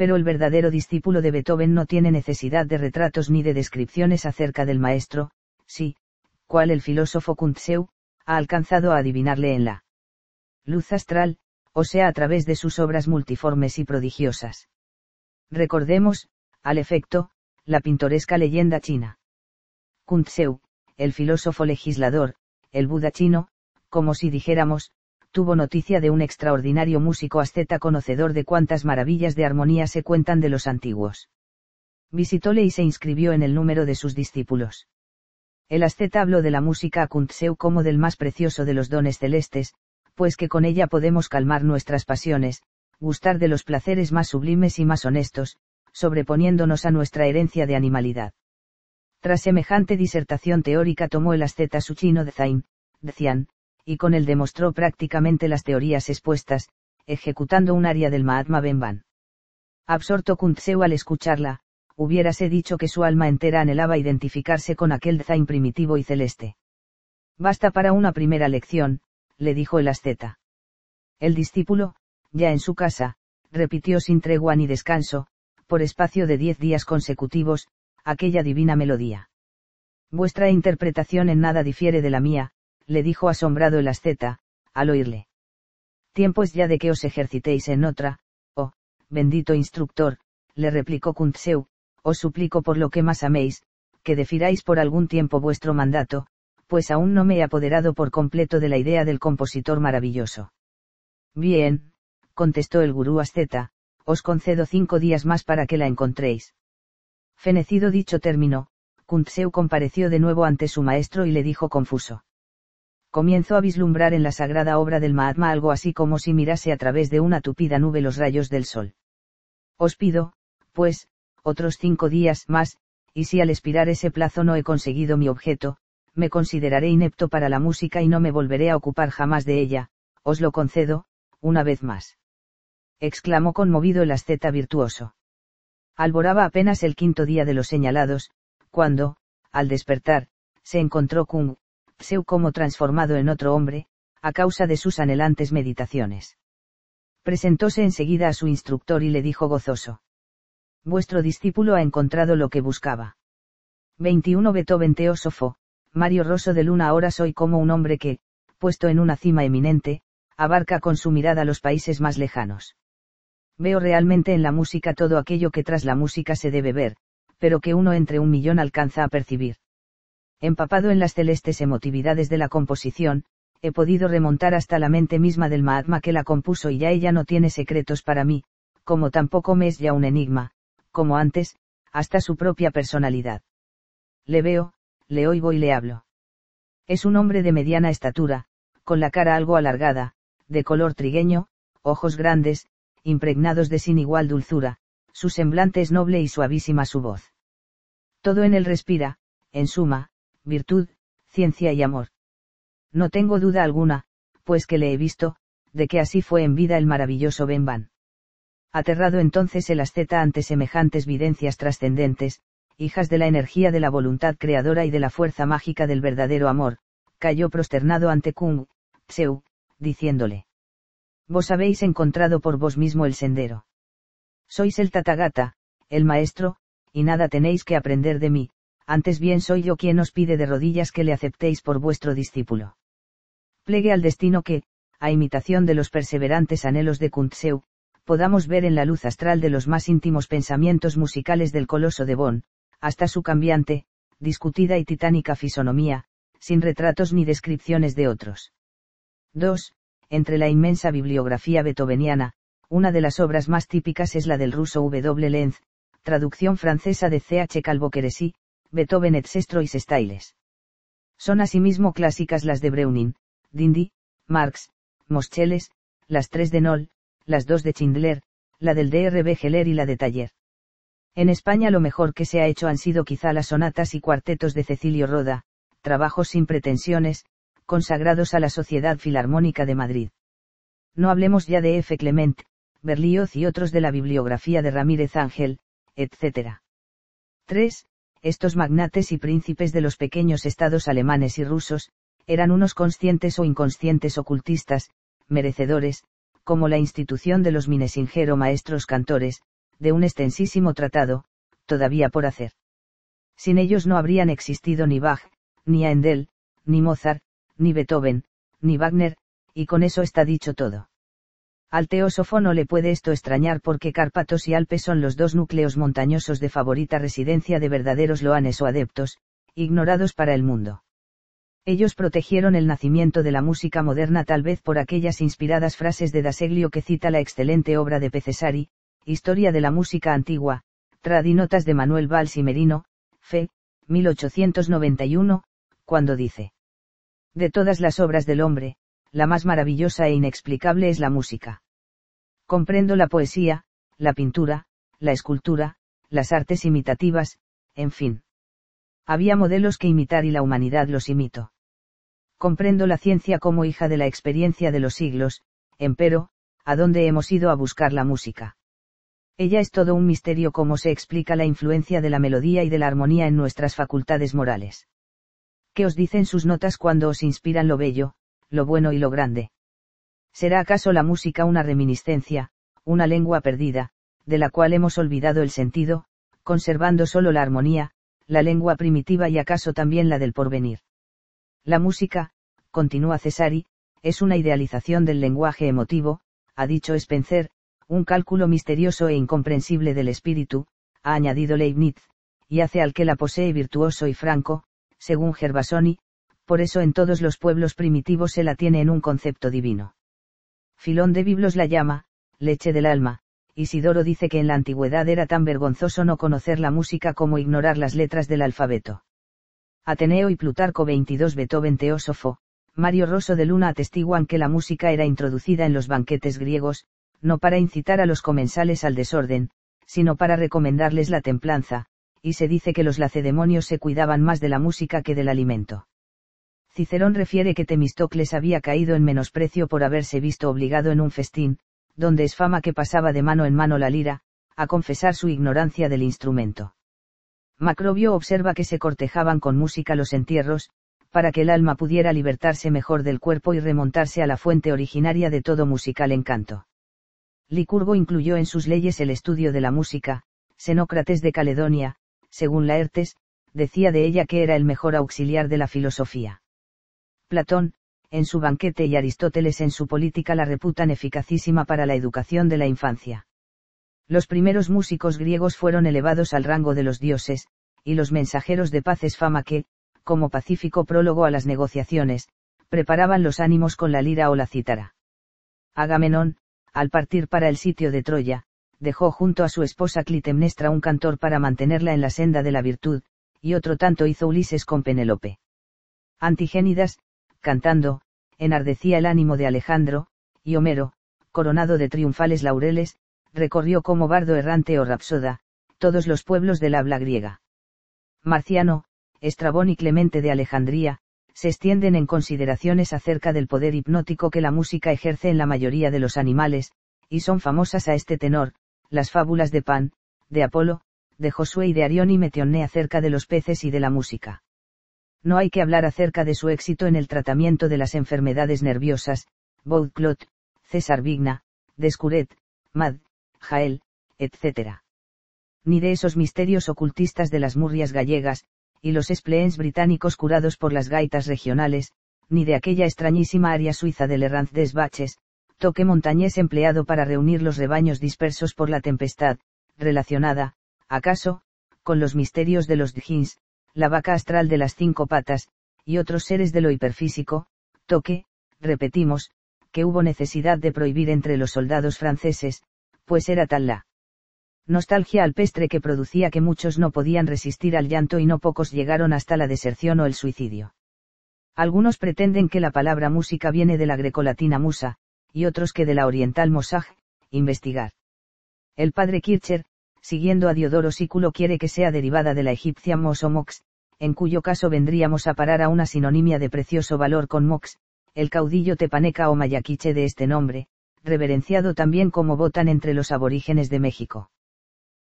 pero el verdadero discípulo de Beethoven no tiene necesidad de retratos ni de descripciones acerca del maestro, sí, cual el filósofo Kuntzeu, ha alcanzado a adivinarle en la luz astral, o sea a través de sus obras multiformes y prodigiosas. Recordemos, al efecto, la pintoresca leyenda china. Kuntzeu, el filósofo legislador, el Buda chino, como si dijéramos, tuvo noticia de un extraordinario músico asceta conocedor de cuántas maravillas de armonía se cuentan de los antiguos. Visitóle y se inscribió en el número de sus discípulos. El asceta habló de la música a Kuntseu como del más precioso de los dones celestes, pues que con ella podemos calmar nuestras pasiones, gustar de los placeres más sublimes y más honestos, sobreponiéndonos a nuestra herencia de animalidad. Tras semejante disertación teórica tomó el asceta su chino de Zain, decían y con él demostró prácticamente las teorías expuestas, ejecutando un aria del Mahatma Van. Absorto Kuntseu al escucharla, hubiérase dicho que su alma entera anhelaba identificarse con aquel Zain primitivo y celeste. Basta para una primera lección, le dijo el asceta. El discípulo, ya en su casa, repitió sin tregua ni descanso, por espacio de diez días consecutivos, aquella divina melodía. Vuestra interpretación en nada difiere de la mía, le dijo asombrado el asceta, al oírle. Tiempo es ya de que os ejercitéis en otra, oh, bendito instructor, le replicó Kuntseu, os suplico por lo que más améis, que defiráis por algún tiempo vuestro mandato, pues aún no me he apoderado por completo de la idea del compositor maravilloso. Bien, contestó el gurú asceta, os concedo cinco días más para que la encontréis. Fenecido dicho término, Kuntseu compareció de nuevo ante su maestro y le dijo confuso comienzo a vislumbrar en la sagrada obra del Mahatma algo así como si mirase a través de una tupida nube los rayos del sol. Os pido, pues, otros cinco días más, y si al expirar ese plazo no he conseguido mi objeto, me consideraré inepto para la música y no me volveré a ocupar jamás de ella, os lo concedo, una vez más. Exclamó conmovido el asceta virtuoso. Alboraba apenas el quinto día de los señalados, cuando, al despertar, se encontró Kung, seu como transformado en otro hombre, a causa de sus anhelantes meditaciones. Presentóse enseguida a su instructor y le dijo gozoso. Vuestro discípulo ha encontrado lo que buscaba. 21 Beethoven teósofo, Mario Rosso de Luna ahora soy como un hombre que, puesto en una cima eminente, abarca con su mirada los países más lejanos. Veo realmente en la música todo aquello que tras la música se debe ver, pero que uno entre un millón alcanza a percibir empapado en las celestes emotividades de la composición, he podido remontar hasta la mente misma del Mahatma que la compuso y ya ella no tiene secretos para mí, como tampoco me es ya un enigma, como antes, hasta su propia personalidad. Le veo, le oigo y le hablo. Es un hombre de mediana estatura, con la cara algo alargada, de color trigueño, ojos grandes, impregnados de sin igual dulzura, su semblante es noble y suavísima su voz. Todo en él respira, en suma, virtud, ciencia y amor. No tengo duda alguna, pues que le he visto, de que así fue en vida el maravilloso Van. Aterrado entonces el asceta ante semejantes videncias trascendentes, hijas de la energía de la voluntad creadora y de la fuerza mágica del verdadero amor, cayó prosternado ante Kung, Tseu, diciéndole. Vos habéis encontrado por vos mismo el sendero. Sois el Tatagata, el maestro, y nada tenéis que aprender de mí, antes bien soy yo quien os pide de rodillas que le aceptéis por vuestro discípulo. Plegue al destino que, a imitación de los perseverantes anhelos de Kuntzeu, podamos ver en la luz astral de los más íntimos pensamientos musicales del coloso de Bonn, hasta su cambiante, discutida y titánica fisonomía, sin retratos ni descripciones de otros. 2. Entre la inmensa bibliografía beethoveniana, una de las obras más típicas es la del ruso W. Lenz, traducción francesa de C. H. Beethoven et y Stiles. Son asimismo clásicas las de Breuning, Dindi, Marx, Moscheles, las tres de Noll, las dos de Schindler, la del DRB Geller y la de Taller. En España lo mejor que se ha hecho han sido quizá las sonatas y cuartetos de Cecilio Roda, trabajos sin pretensiones, consagrados a la Sociedad Filarmónica de Madrid. No hablemos ya de F. Clement, Berlioz y otros de la bibliografía de Ramírez Ángel, etc. 3 estos magnates y príncipes de los pequeños estados alemanes y rusos, eran unos conscientes o inconscientes ocultistas, merecedores, como la institución de los Minesingero maestros cantores, de un extensísimo tratado, todavía por hacer. Sin ellos no habrían existido ni Bach, ni Aendel, ni Mozart, ni Beethoven, ni Wagner, y con eso está dicho todo. Al teósofo no le puede esto extrañar porque Cárpatos y Alpes son los dos núcleos montañosos de favorita residencia de verdaderos loanes o adeptos, ignorados para el mundo. Ellos protegieron el nacimiento de la música moderna tal vez por aquellas inspiradas frases de Daseglio que cita la excelente obra de Pecesari, Historia de la música antigua, Tradinotas de Manuel Valls y Merino, Fe, 1891, cuando dice. De todas las obras del hombre, la más maravillosa e inexplicable es la música. Comprendo la poesía, la pintura, la escultura, las artes imitativas, en fin. Había modelos que imitar y la humanidad los imito. Comprendo la ciencia como hija de la experiencia de los siglos, empero, ¿a dónde hemos ido a buscar la música? Ella es todo un misterio cómo se explica la influencia de la melodía y de la armonía en nuestras facultades morales. ¿Qué os dicen sus notas cuando os inspiran lo bello, lo bueno y lo grande. ¿Será acaso la música una reminiscencia, una lengua perdida, de la cual hemos olvidado el sentido, conservando solo la armonía, la lengua primitiva y acaso también la del porvenir? La música, continúa Cesari, es una idealización del lenguaje emotivo, ha dicho Spencer, un cálculo misterioso e incomprensible del espíritu, ha añadido Leibniz, y hace al que la posee virtuoso y franco, según Gervasoni, por eso en todos los pueblos primitivos se la tiene en un concepto divino. Filón de Biblos la llama, leche del alma, Isidoro dice que en la antigüedad era tan vergonzoso no conocer la música como ignorar las letras del alfabeto. Ateneo y Plutarco 22 Beethoven teósofo, Mario Rosso de Luna atestiguan que la música era introducida en los banquetes griegos, no para incitar a los comensales al desorden, sino para recomendarles la templanza, y se dice que los lacedemonios se cuidaban más de la música que del alimento. Cicerón refiere que Temistocles había caído en menosprecio por haberse visto obligado en un festín, donde es fama que pasaba de mano en mano la lira, a confesar su ignorancia del instrumento. Macrobio observa que se cortejaban con música los entierros, para que el alma pudiera libertarse mejor del cuerpo y remontarse a la fuente originaria de todo musical encanto. Licurgo incluyó en sus leyes el estudio de la música, Xenócrates de Caledonia, según Laertes, decía de ella que era el mejor auxiliar de la filosofía. Platón, en su banquete y Aristóteles en su política la reputan eficacísima para la educación de la infancia. Los primeros músicos griegos fueron elevados al rango de los dioses, y los mensajeros de paz es fama que, como pacífico prólogo a las negociaciones, preparaban los ánimos con la lira o la cítara. Agamenón, al partir para el sitio de Troya, dejó junto a su esposa Clitemnestra un cantor para mantenerla en la senda de la virtud, y otro tanto hizo Ulises con Penélope. Antigénidas, cantando, enardecía el ánimo de Alejandro, y Homero, coronado de triunfales laureles, recorrió como bardo errante o rapsoda, todos los pueblos del habla griega. Marciano, Estrabón y Clemente de Alejandría, se extienden en consideraciones acerca del poder hipnótico que la música ejerce en la mayoría de los animales, y son famosas a este tenor, las fábulas de Pan, de Apolo, de Josué y de Arión y Metionné acerca de los peces y de la música. No hay que hablar acerca de su éxito en el tratamiento de las enfermedades nerviosas, Boudclot, César Vigna, Descuret, Mad, Jael, etc. Ni de esos misterios ocultistas de las murrias gallegas, y los espleens británicos curados por las gaitas regionales, ni de aquella extrañísima área suiza del herranz des Baches, toque montañés empleado para reunir los rebaños dispersos por la tempestad, relacionada, acaso, con los misterios de los Djins la vaca astral de las cinco patas, y otros seres de lo hiperfísico, toque, repetimos, que hubo necesidad de prohibir entre los soldados franceses, pues era tal la nostalgia alpestre que producía que muchos no podían resistir al llanto y no pocos llegaron hasta la deserción o el suicidio. Algunos pretenden que la palabra música viene de la grecolatina musa, y otros que de la oriental mosaj, investigar. El padre Kircher, siguiendo a Diodoro Sículo quiere que sea derivada de la egipcia mos o mox, en cuyo caso vendríamos a parar a una sinonimia de precioso valor con mox, el caudillo tepaneca o mayaquiche de este nombre, reverenciado también como botán entre los aborígenes de México.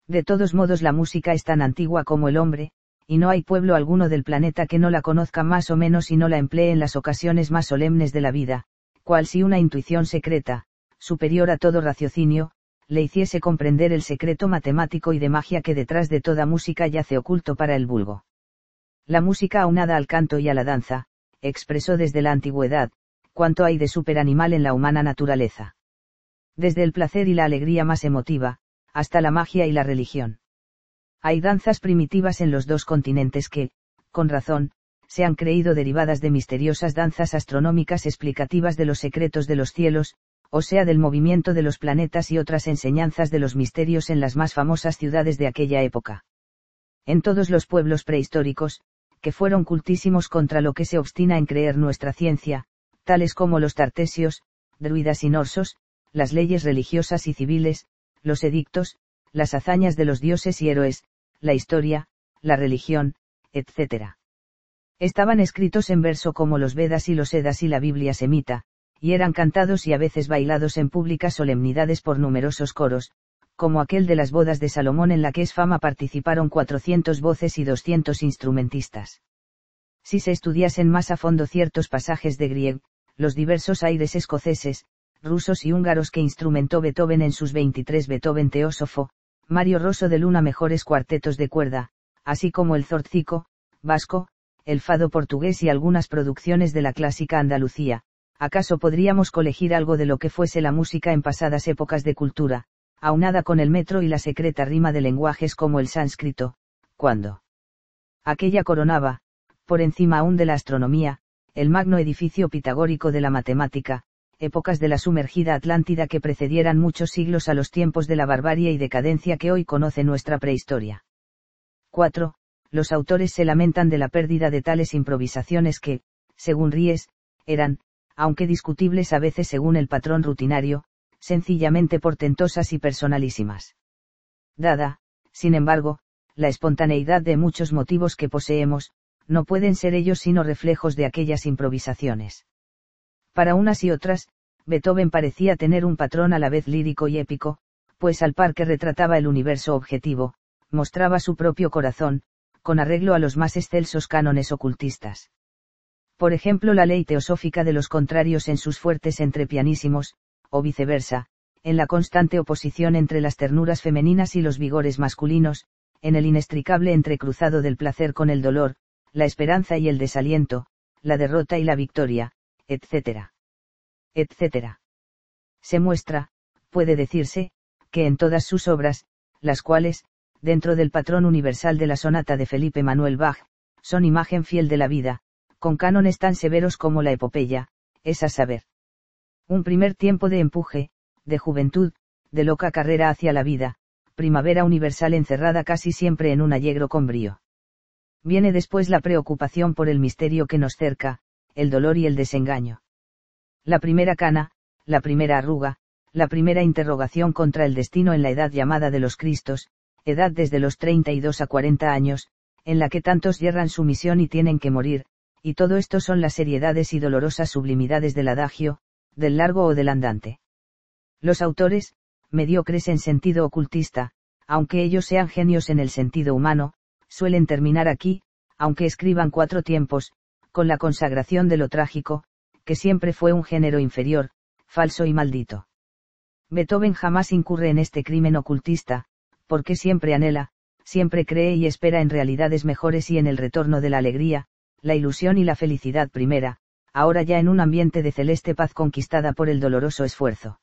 De todos modos la música es tan antigua como el hombre, y no hay pueblo alguno del planeta que no la conozca más o menos y no la emplee en las ocasiones más solemnes de la vida, cual si una intuición secreta, superior a todo raciocinio, le hiciese comprender el secreto matemático y de magia que detrás de toda música yace oculto para el vulgo. La música aunada al canto y a la danza, expresó desde la antigüedad, cuanto hay de superanimal en la humana naturaleza. Desde el placer y la alegría más emotiva, hasta la magia y la religión. Hay danzas primitivas en los dos continentes que, con razón, se han creído derivadas de misteriosas danzas astronómicas explicativas de los secretos de los cielos, o sea del movimiento de los planetas y otras enseñanzas de los misterios en las más famosas ciudades de aquella época. En todos los pueblos prehistóricos, que fueron cultísimos contra lo que se obstina en creer nuestra ciencia, tales como los tartesios, druidas y norsos, las leyes religiosas y civiles, los edictos, las hazañas de los dioses y héroes, la historia, la religión, etc. Estaban escritos en verso como los Vedas y los Edas y la Biblia semita, y eran cantados y a veces bailados en públicas solemnidades por numerosos coros, como aquel de las bodas de Salomón en la que es fama participaron 400 voces y 200 instrumentistas. Si se estudiasen más a fondo ciertos pasajes de Grieg, los diversos aires escoceses, rusos y húngaros que instrumentó Beethoven en sus 23 Beethoven teósofo, Mario Rosso de Luna mejores cuartetos de cuerda, así como el zorcico, vasco, el fado portugués y algunas producciones de la clásica Andalucía, acaso podríamos colegir algo de lo que fuese la música en pasadas épocas de cultura, aunada con el metro y la secreta rima de lenguajes como el sánscrito, cuando aquella coronaba, por encima aún de la astronomía, el magno edificio pitagórico de la matemática, épocas de la sumergida Atlántida que precedieran muchos siglos a los tiempos de la barbarie y decadencia que hoy conoce nuestra prehistoria. 4. Los autores se lamentan de la pérdida de tales improvisaciones que, según Ries, eran, aunque discutibles a veces según el patrón rutinario, sencillamente portentosas y personalísimas. Dada, sin embargo, la espontaneidad de muchos motivos que poseemos, no pueden ser ellos sino reflejos de aquellas improvisaciones. Para unas y otras, Beethoven parecía tener un patrón a la vez lírico y épico, pues al par que retrataba el universo objetivo, mostraba su propio corazón, con arreglo a los más excelsos cánones ocultistas por ejemplo la ley teosófica de los contrarios en sus fuertes entre pianísimos, o viceversa, en la constante oposición entre las ternuras femeninas y los vigores masculinos, en el inextricable entrecruzado del placer con el dolor, la esperanza y el desaliento, la derrota y la victoria, etc. etc. Se muestra, puede decirse, que en todas sus obras, las cuales, dentro del patrón universal de la sonata de Felipe Manuel Bach, son imagen fiel de la vida, con cánones tan severos como la epopeya, es a saber. Un primer tiempo de empuje, de juventud, de loca carrera hacia la vida, primavera universal encerrada casi siempre en un allegro con brío. Viene después la preocupación por el misterio que nos cerca, el dolor y el desengaño. La primera cana, la primera arruga, la primera interrogación contra el destino en la edad llamada de los Cristos, edad desde los 32 a 40 años, en la que tantos yerran su misión y tienen que morir, y todo esto son las seriedades y dolorosas sublimidades del adagio, del largo o del andante. Los autores, mediocres en sentido ocultista, aunque ellos sean genios en el sentido humano, suelen terminar aquí, aunque escriban cuatro tiempos, con la consagración de lo trágico, que siempre fue un género inferior, falso y maldito. Beethoven jamás incurre en este crimen ocultista, porque siempre anhela, siempre cree y espera en realidades mejores y en el retorno de la alegría, la ilusión y la felicidad primera, ahora ya en un ambiente de celeste paz conquistada por el doloroso esfuerzo.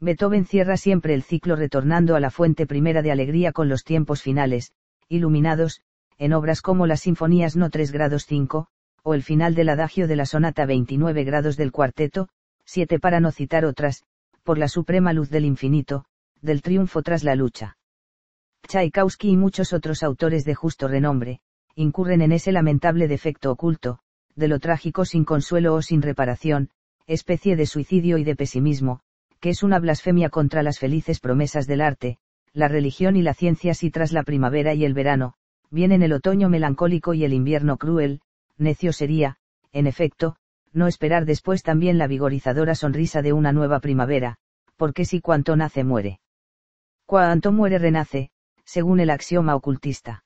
Beethoven cierra siempre el ciclo retornando a la fuente primera de alegría con los tiempos finales, iluminados, en obras como las Sinfonías No 3 grados 5, o el final del adagio de la Sonata 29 grados del cuarteto, 7 para no citar otras, por la suprema luz del infinito, del triunfo tras la lucha. Tchaikovsky y muchos otros autores de justo renombre, incurren en ese lamentable defecto oculto, de lo trágico sin consuelo o sin reparación, especie de suicidio y de pesimismo, que es una blasfemia contra las felices promesas del arte, la religión y la ciencia si tras la primavera y el verano, vienen el otoño melancólico y el invierno cruel, necio sería, en efecto, no esperar después también la vigorizadora sonrisa de una nueva primavera, porque si cuanto nace muere. Cuanto muere renace, según el axioma ocultista.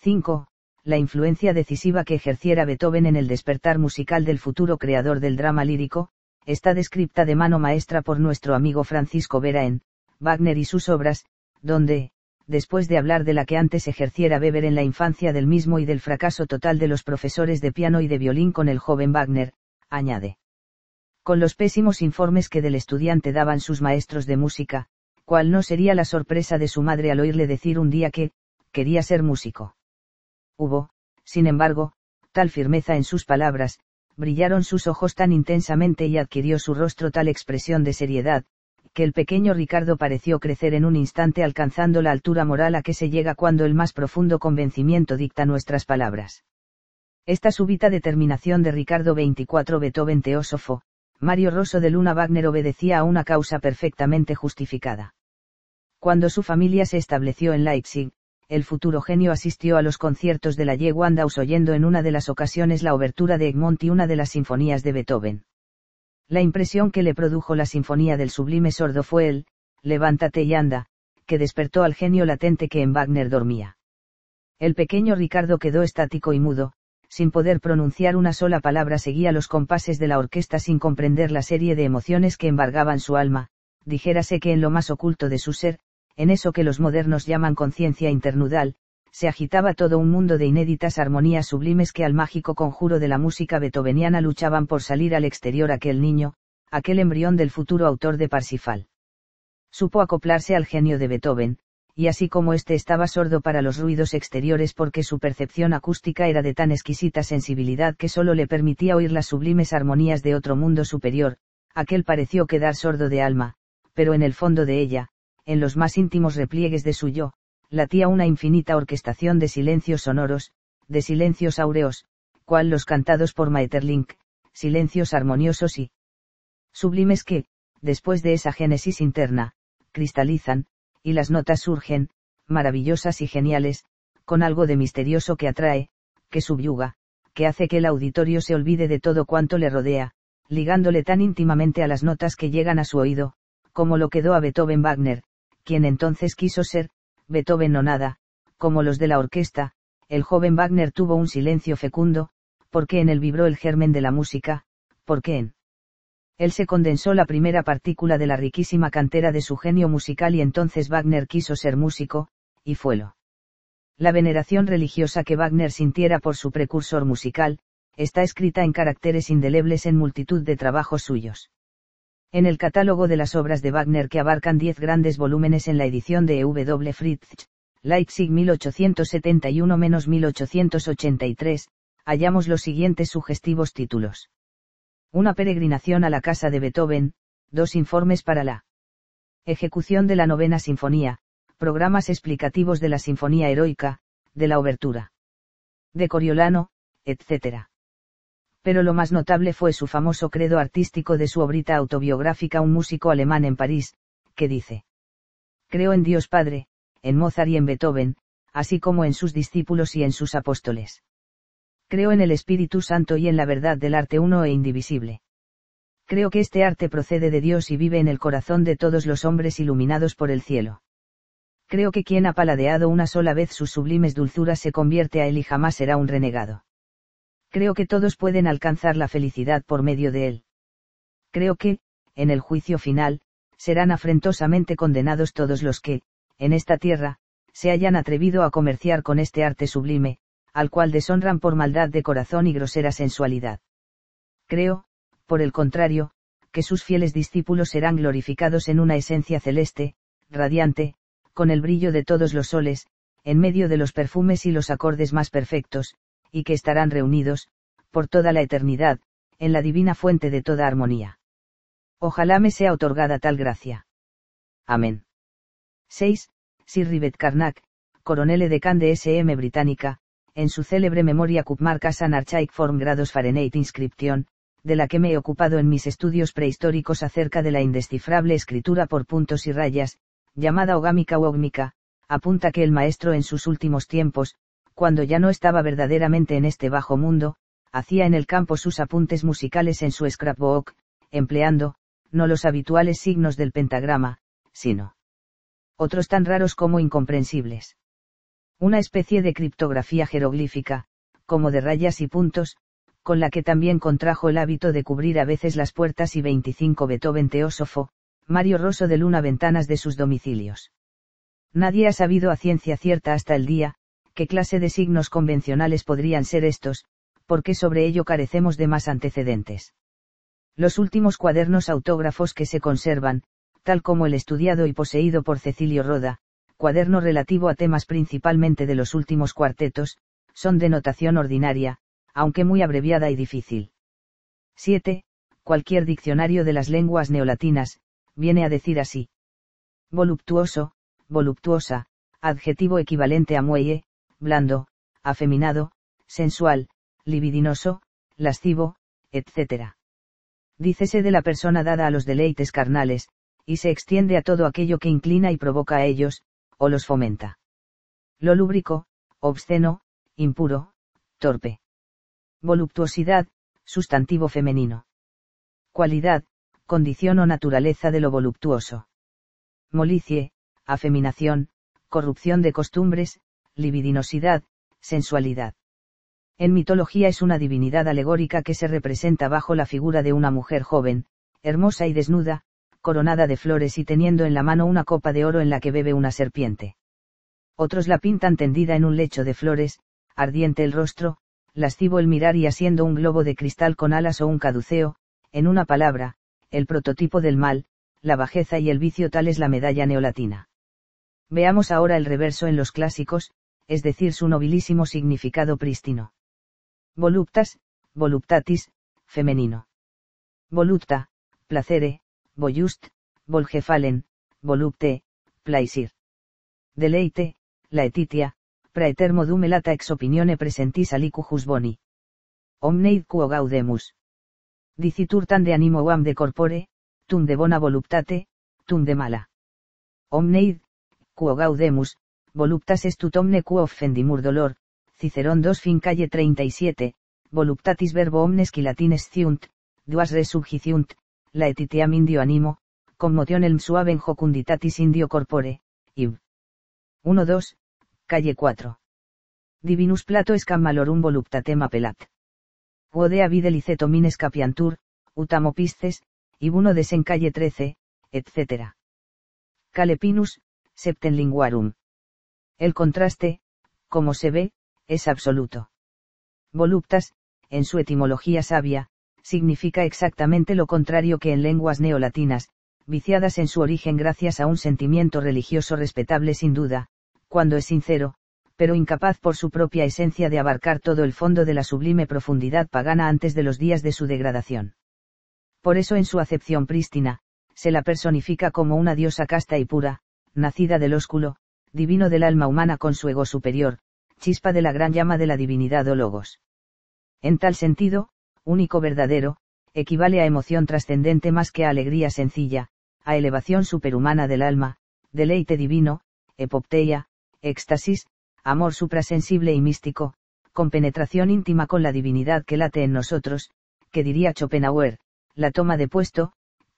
5 la influencia decisiva que ejerciera Beethoven en el despertar musical del futuro creador del drama lírico, está descripta de mano maestra por nuestro amigo Francisco Vera en Wagner y sus obras, donde, después de hablar de la que antes ejerciera Weber en la infancia del mismo y del fracaso total de los profesores de piano y de violín con el joven Wagner, añade. Con los pésimos informes que del estudiante daban sus maestros de música, cuál no sería la sorpresa de su madre al oírle decir un día que, quería ser músico. Hubo, sin embargo, tal firmeza en sus palabras, brillaron sus ojos tan intensamente y adquirió su rostro tal expresión de seriedad, que el pequeño Ricardo pareció crecer en un instante alcanzando la altura moral a que se llega cuando el más profundo convencimiento dicta nuestras palabras. Esta súbita determinación de Ricardo XXIV Beethoven teósofo, Mario Rosso de Luna Wagner obedecía a una causa perfectamente justificada. Cuando su familia se estableció en Leipzig, el futuro genio asistió a los conciertos de la Yeguandaus oyendo en una de las ocasiones la obertura de Egmont y una de las sinfonías de Beethoven. La impresión que le produjo la sinfonía del sublime sordo fue el, Levántate y anda, que despertó al genio latente que en Wagner dormía. El pequeño Ricardo quedó estático y mudo, sin poder pronunciar una sola palabra seguía los compases de la orquesta sin comprender la serie de emociones que embargaban su alma, dijérase que en lo más oculto de su ser, en eso que los modernos llaman conciencia internudal, se agitaba todo un mundo de inéditas armonías sublimes que al mágico conjuro de la música beethoveniana luchaban por salir al exterior aquel niño, aquel embrión del futuro autor de Parsifal. Supo acoplarse al genio de Beethoven, y así como éste estaba sordo para los ruidos exteriores porque su percepción acústica era de tan exquisita sensibilidad que sólo le permitía oír las sublimes armonías de otro mundo superior, aquel pareció quedar sordo de alma, pero en el fondo de ella, en los más íntimos repliegues de su yo, latía una infinita orquestación de silencios sonoros, de silencios áureos, cual los cantados por Maeterlinck, silencios armoniosos y sublimes que, después de esa génesis interna, cristalizan, y las notas surgen, maravillosas y geniales, con algo de misterioso que atrae, que subyuga, que hace que el auditorio se olvide de todo cuanto le rodea, ligándole tan íntimamente a las notas que llegan a su oído, como lo quedó a Beethoven Wagner, quien entonces quiso ser, Beethoven o nada, como los de la orquesta, el joven Wagner tuvo un silencio fecundo, porque en él vibró el germen de la música, porque en él se condensó la primera partícula de la riquísima cantera de su genio musical y entonces Wagner quiso ser músico, y fuelo. La veneración religiosa que Wagner sintiera por su precursor musical, está escrita en caracteres indelebles en multitud de trabajos suyos en el catálogo de las obras de Wagner que abarcan diez grandes volúmenes en la edición de W. Fritzsch, Leipzig 1871-1883, hallamos los siguientes sugestivos títulos. Una peregrinación a la casa de Beethoven, dos informes para la ejecución de la novena sinfonía, programas explicativos de la sinfonía heroica, de la obertura de Coriolano, etc pero lo más notable fue su famoso credo artístico de su obrita autobiográfica Un músico alemán en París, que dice. Creo en Dios Padre, en Mozart y en Beethoven, así como en sus discípulos y en sus apóstoles. Creo en el Espíritu Santo y en la verdad del arte uno e indivisible. Creo que este arte procede de Dios y vive en el corazón de todos los hombres iluminados por el cielo creo que quien ha paladeado una sola vez sus sublimes dulzuras se convierte a él y jamás será un renegado. Creo que todos pueden alcanzar la felicidad por medio de él. Creo que, en el juicio final, serán afrentosamente condenados todos los que, en esta tierra, se hayan atrevido a comerciar con este arte sublime, al cual deshonran por maldad de corazón y grosera sensualidad. Creo, por el contrario, que sus fieles discípulos serán glorificados en una esencia celeste, radiante, con el brillo de todos los soles, en medio de los perfumes y los acordes más perfectos, y que estarán reunidos, por toda la eternidad, en la divina fuente de toda armonía. Ojalá me sea otorgada tal gracia. Amén. 6. Sir Rivet Carnac, coronel edecán de SM británica, en su célebre memoria Kupmarkas an Archaic Form Grados Fahrenheit Inscripción, de la que me he ocupado en mis estudios prehistóricos acerca de la indescifrable escritura por puntos y rayas, llamada ogámica u ogmica, apunta que el maestro en sus últimos tiempos, cuando ya no estaba verdaderamente en este bajo mundo, hacía en el campo sus apuntes musicales en su scrapbook, empleando, no los habituales signos del pentagrama, sino otros tan raros como incomprensibles. Una especie de criptografía jeroglífica, como de rayas y puntos, con la que también contrajo el hábito de cubrir a veces las puertas y 25 Beethoven teósofo, Mario Rosso de Luna ventanas de sus domicilios. Nadie ha sabido a ciencia cierta hasta el día, qué clase de signos convencionales podrían ser estos, porque sobre ello carecemos de más antecedentes. Los últimos cuadernos autógrafos que se conservan, tal como el estudiado y poseído por Cecilio Roda, cuaderno relativo a temas principalmente de los últimos cuartetos, son de notación ordinaria, aunque muy abreviada y difícil. 7. Cualquier diccionario de las lenguas neolatinas, viene a decir así. Voluptuoso, voluptuosa, adjetivo equivalente a muelle, blando, afeminado, sensual, libidinoso, lascivo, etc. Dícese de la persona dada a los deleites carnales, y se extiende a todo aquello que inclina y provoca a ellos, o los fomenta. Lo lúbrico, obsceno, impuro, torpe. Voluptuosidad, sustantivo femenino. Cualidad, condición o naturaleza de lo voluptuoso. Molicie, afeminación, corrupción de costumbres, libidinosidad, sensualidad. En mitología es una divinidad alegórica que se representa bajo la figura de una mujer joven, hermosa y desnuda, coronada de flores y teniendo en la mano una copa de oro en la que bebe una serpiente. Otros la pintan tendida en un lecho de flores, ardiente el rostro, lascivo el mirar y haciendo un globo de cristal con alas o un caduceo, en una palabra, el prototipo del mal, la bajeza y el vicio tal es la medalla neolatina. Veamos ahora el reverso en los clásicos, es decir su nobilísimo significado prístino. Voluptas, voluptatis, femenino. Volupta, placere, voyust, volgefalen, volupte, plaisir. Deleite, laetitia, praetermo dumelata ex opinione presentis alicujus boni. Omneid quo gaudemus. Dicitur tan de animo guam de corpore, tum de bona voluptate, tum de mala. Omneid, quo gaudemus, voluptas estutomne quo offendimur dolor, Cicerón 2 fin calle 37, voluptatis verbo omnes qui latines ciunt, duas la laetitiam indio animo, suave suaven jocunditatis indio corpore, ib. 1 2, calle 4. Divinus Plato escammalorum voluptatem apelat. Uodea vide capiantur, escapiantur, utamopistes, ib 1 calle 13, etc. Calepinus, septen linguarum. El contraste, como se ve, es absoluto. Voluptas, en su etimología sabia, significa exactamente lo contrario que en lenguas neolatinas, viciadas en su origen gracias a un sentimiento religioso respetable sin duda, cuando es sincero, pero incapaz por su propia esencia de abarcar todo el fondo de la sublime profundidad pagana antes de los días de su degradación. Por eso en su acepción prístina, se la personifica como una diosa casta y pura, nacida del ósculo, divino del alma humana con su ego superior, chispa de la gran llama de la divinidad o oh logos. En tal sentido, único verdadero, equivale a emoción trascendente más que a alegría sencilla, a elevación superhumana del alma, deleite divino, epopteia, éxtasis, amor suprasensible y místico, con penetración íntima con la divinidad que late en nosotros, que diría Schopenhauer, la toma de puesto,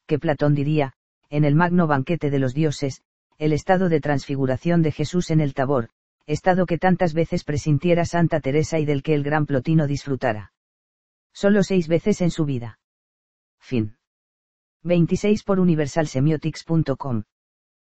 que Platón diría, en el magno banquete de los dioses, el estado de transfiguración de Jesús en el Tabor, estado que tantas veces presintiera Santa Teresa y del que el gran Plotino disfrutara. Solo seis veces en su vida. Fin. 26 por universalsemiotics.com